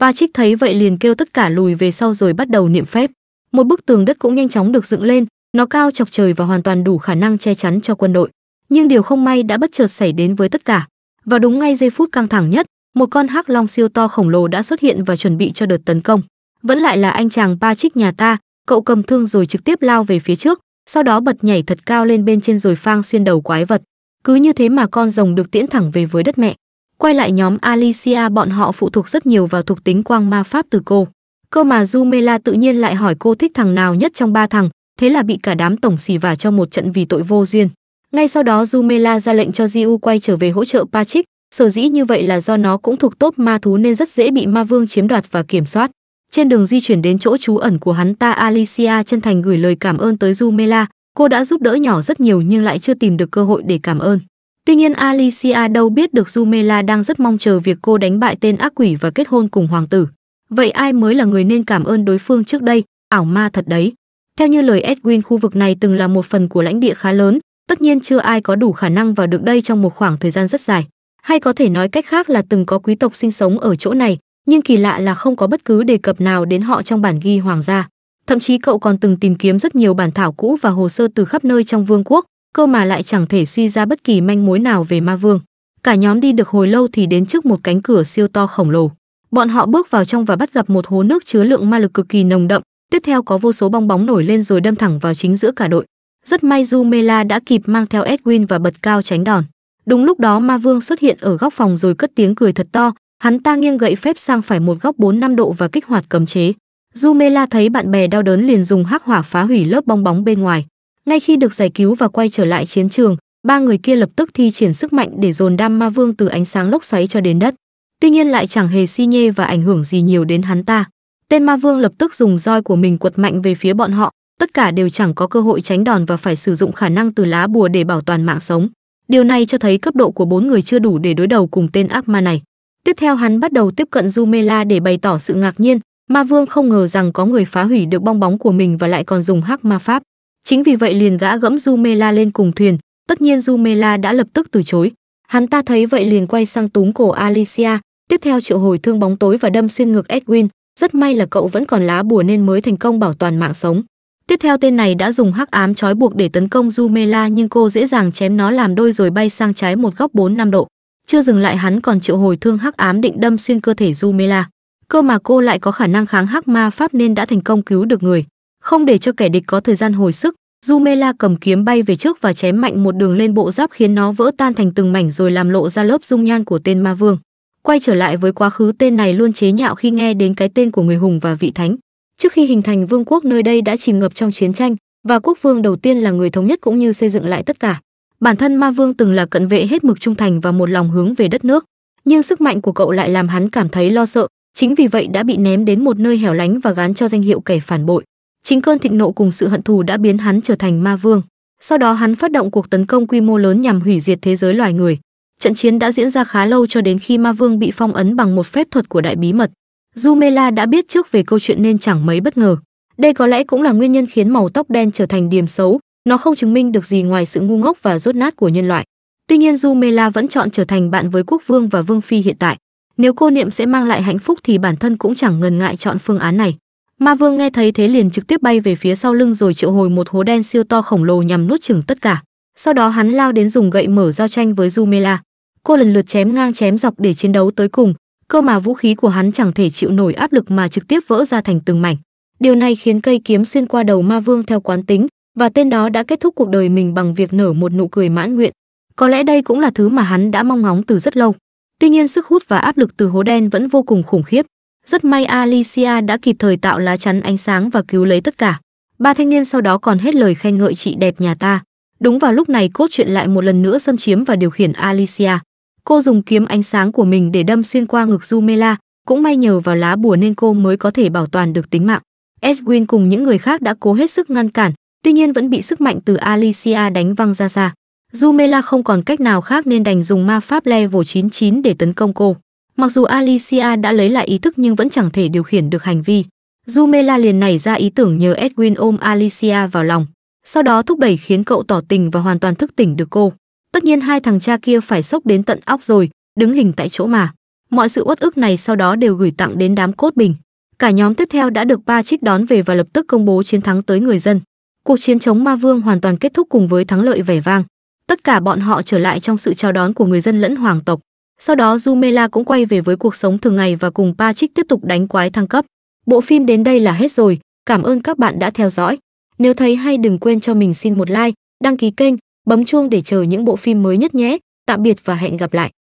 Patrick thấy vậy liền kêu tất cả lùi về sau rồi bắt đầu niệm phép. Một bức tường đất cũng nhanh chóng được dựng lên, nó cao chọc trời và hoàn toàn đủ khả năng che chắn cho quân đội. Nhưng điều không may đã bất chợt xảy đến với tất cả. Và đúng ngay giây phút căng thẳng nhất, một con hắc long siêu to khổng lồ đã xuất hiện và chuẩn bị cho đợt tấn công. Vẫn lại là anh chàng Patrick nhà ta, cậu cầm thương rồi trực tiếp lao về phía trước, sau đó bật nhảy thật cao lên bên trên rồi phang xuyên đầu quái vật. Cứ như thế mà con rồng được tiễn thẳng về với đất mẹ. Quay lại nhóm Alicia bọn họ phụ thuộc rất nhiều vào thuộc tính quang ma pháp từ cô. Cơ mà Jumela tự nhiên lại hỏi cô thích thằng nào nhất trong ba thằng, thế là bị cả đám tổng xì vả cho một trận vì tội vô duyên. Ngay sau đó Jumela ra lệnh cho Jiu quay trở về hỗ trợ Patrick, sở dĩ như vậy là do nó cũng thuộc top ma thú nên rất dễ bị ma vương chiếm đoạt và kiểm soát. Trên đường di chuyển đến chỗ trú ẩn của hắn ta Alicia chân thành gửi lời cảm ơn tới Jumela, cô đã giúp đỡ nhỏ rất nhiều nhưng lại chưa tìm được cơ hội để cảm ơn. Tuy nhiên Alicia đâu biết được Jumela đang rất mong chờ việc cô đánh bại tên ác quỷ và kết hôn cùng hoàng tử. Vậy ai mới là người nên cảm ơn đối phương trước đây, ảo ma thật đấy. Theo như lời Edwin khu vực này từng là một phần của lãnh địa khá lớn, tất nhiên chưa ai có đủ khả năng vào được đây trong một khoảng thời gian rất dài. Hay có thể nói cách khác là từng có quý tộc sinh sống ở chỗ này, nhưng kỳ lạ là không có bất cứ đề cập nào đến họ trong bản ghi hoàng gia. Thậm chí cậu còn từng tìm kiếm rất nhiều bản thảo cũ và hồ sơ từ khắp nơi trong vương quốc, cơ mà lại chẳng thể suy ra bất kỳ manh mối nào về ma vương. Cả nhóm đi được hồi lâu thì đến trước một cánh cửa siêu to khổng lồ. Bọn họ bước vào trong và bắt gặp một hố nước chứa lượng ma lực cực kỳ nồng đậm, tiếp theo có vô số bong bóng nổi lên rồi đâm thẳng vào chính giữa cả đội. Rất may Jumela đã kịp mang theo Edwin và bật cao tránh đòn. Đúng lúc đó Ma Vương xuất hiện ở góc phòng rồi cất tiếng cười thật to, hắn ta nghiêng gậy phép sang phải một góc 4 năm độ và kích hoạt cấm chế. Jumela thấy bạn bè đau đớn liền dùng hắc hỏa phá hủy lớp bong bóng bên ngoài. Ngay khi được giải cứu và quay trở lại chiến trường, ba người kia lập tức thi triển sức mạnh để dồn đam ma vương từ ánh sáng lốc xoáy cho đến đất. Tuy nhiên lại chẳng hề si nhê và ảnh hưởng gì nhiều đến hắn ta. Tên ma vương lập tức dùng roi của mình quật mạnh về phía bọn họ, tất cả đều chẳng có cơ hội tránh đòn và phải sử dụng khả năng từ lá bùa để bảo toàn mạng sống. Điều này cho thấy cấp độ của bốn người chưa đủ để đối đầu cùng tên ác ma này. Tiếp theo hắn bắt đầu tiếp cận Jumela để bày tỏ sự ngạc nhiên, Ma Vương không ngờ rằng có người phá hủy được bong bóng của mình và lại còn dùng hắc ma pháp. Chính vì vậy liền gã gẫm Jumela lên cùng thuyền, tất nhiên Jumela đã lập tức từ chối. Hắn ta thấy vậy liền quay sang túm cổ Alicia, tiếp theo triệu hồi thương bóng tối và đâm xuyên ngực Edwin, rất may là cậu vẫn còn lá bùa nên mới thành công bảo toàn mạng sống. Tiếp theo tên này đã dùng hắc ám trói buộc để tấn công Jumela nhưng cô dễ dàng chém nó làm đôi rồi bay sang trái một góc 4 năm độ. Chưa dừng lại hắn còn triệu hồi thương hắc ám định đâm xuyên cơ thể Jumela. Cơ mà cô lại có khả năng kháng hắc ma pháp nên đã thành công cứu được người. Không để cho kẻ địch có thời gian hồi sức, Jumela cầm kiếm bay về trước và chém mạnh một đường lên bộ giáp khiến nó vỡ tan thành từng mảnh rồi làm lộ ra lớp dung nhan của tên ma vương. Quay trở lại với quá khứ tên này luôn chế nhạo khi nghe đến cái tên của người hùng và vị thánh. Trước khi hình thành vương quốc nơi đây đã chìm ngập trong chiến tranh và quốc vương đầu tiên là người thống nhất cũng như xây dựng lại tất cả. Bản thân ma vương từng là cận vệ hết mực trung thành và một lòng hướng về đất nước, nhưng sức mạnh của cậu lại làm hắn cảm thấy lo sợ, chính vì vậy đã bị ném đến một nơi hẻo lánh và gán cho danh hiệu kẻ phản bội. Chính cơn thịnh nộ cùng sự hận thù đã biến hắn trở thành ma vương. Sau đó hắn phát động cuộc tấn công quy mô lớn nhằm hủy diệt thế giới loài người. Trận chiến đã diễn ra khá lâu cho đến khi ma vương bị phong ấn bằng một phép thuật của đại bí mật. Jumela đã biết trước về câu chuyện nên chẳng mấy bất ngờ. Đây có lẽ cũng là nguyên nhân khiến màu tóc đen trở thành điểm xấu, nó không chứng minh được gì ngoài sự ngu ngốc và rốt nát của nhân loại. Tuy nhiên Jumela vẫn chọn trở thành bạn với quốc vương và vương phi hiện tại. Nếu cô niệm sẽ mang lại hạnh phúc thì bản thân cũng chẳng ngần ngại chọn phương án này. Ma Vương nghe thấy thế liền trực tiếp bay về phía sau lưng rồi triệu hồi một hố đen siêu to khổng lồ nhằm nuốt chửng tất cả. Sau đó hắn lao đến dùng gậy mở giao tranh với Jumela. Cô lần lượt chém ngang chém dọc để chiến đấu tới cùng, cơ mà vũ khí của hắn chẳng thể chịu nổi áp lực mà trực tiếp vỡ ra thành từng mảnh. Điều này khiến cây kiếm xuyên qua đầu Ma Vương theo quán tính, và tên đó đã kết thúc cuộc đời mình bằng việc nở một nụ cười mãn nguyện. Có lẽ đây cũng là thứ mà hắn đã mong ngóng từ rất lâu. Tuy nhiên sức hút và áp lực từ hố đen vẫn vô cùng khủng khiếp. Rất may Alicia đã kịp thời tạo lá chắn ánh sáng và cứu lấy tất cả. Ba thanh niên sau đó còn hết lời khen ngợi chị đẹp nhà ta. Đúng vào lúc này cốt truyện lại một lần nữa xâm chiếm và điều khiển Alicia. Cô dùng kiếm ánh sáng của mình để đâm xuyên qua ngực Jumela, cũng may nhờ vào lá bùa nên cô mới có thể bảo toàn được tính mạng. Edwin cùng những người khác đã cố hết sức ngăn cản, tuy nhiên vẫn bị sức mạnh từ Alicia đánh văng ra xa. Jumela không còn cách nào khác nên đành dùng ma pháp level 99 để tấn công cô. Mặc dù Alicia đã lấy lại ý thức nhưng vẫn chẳng thể điều khiển được hành vi. Jumela liền nảy ra ý tưởng nhờ Edwin ôm Alicia vào lòng, sau đó thúc đẩy khiến cậu tỏ tình và hoàn toàn thức tỉnh được cô. Tất nhiên hai thằng cha kia phải sốc đến tận óc rồi, đứng hình tại chỗ mà. Mọi sự uất ức này sau đó đều gửi tặng đến đám cốt bình. Cả nhóm tiếp theo đã được Patrick đón về và lập tức công bố chiến thắng tới người dân. Cuộc chiến chống ma vương hoàn toàn kết thúc cùng với thắng lợi vẻ vang. Tất cả bọn họ trở lại trong sự chào đón của người dân lẫn hoàng tộc. Sau đó Jumela cũng quay về với cuộc sống thường ngày và cùng Patrick tiếp tục đánh quái thăng cấp. Bộ phim đến đây là hết rồi, cảm ơn các bạn đã theo dõi. Nếu thấy hay đừng quên cho mình xin một like, đăng ký kênh, bấm chuông để chờ những bộ phim mới nhất nhé. Tạm biệt và hẹn gặp lại.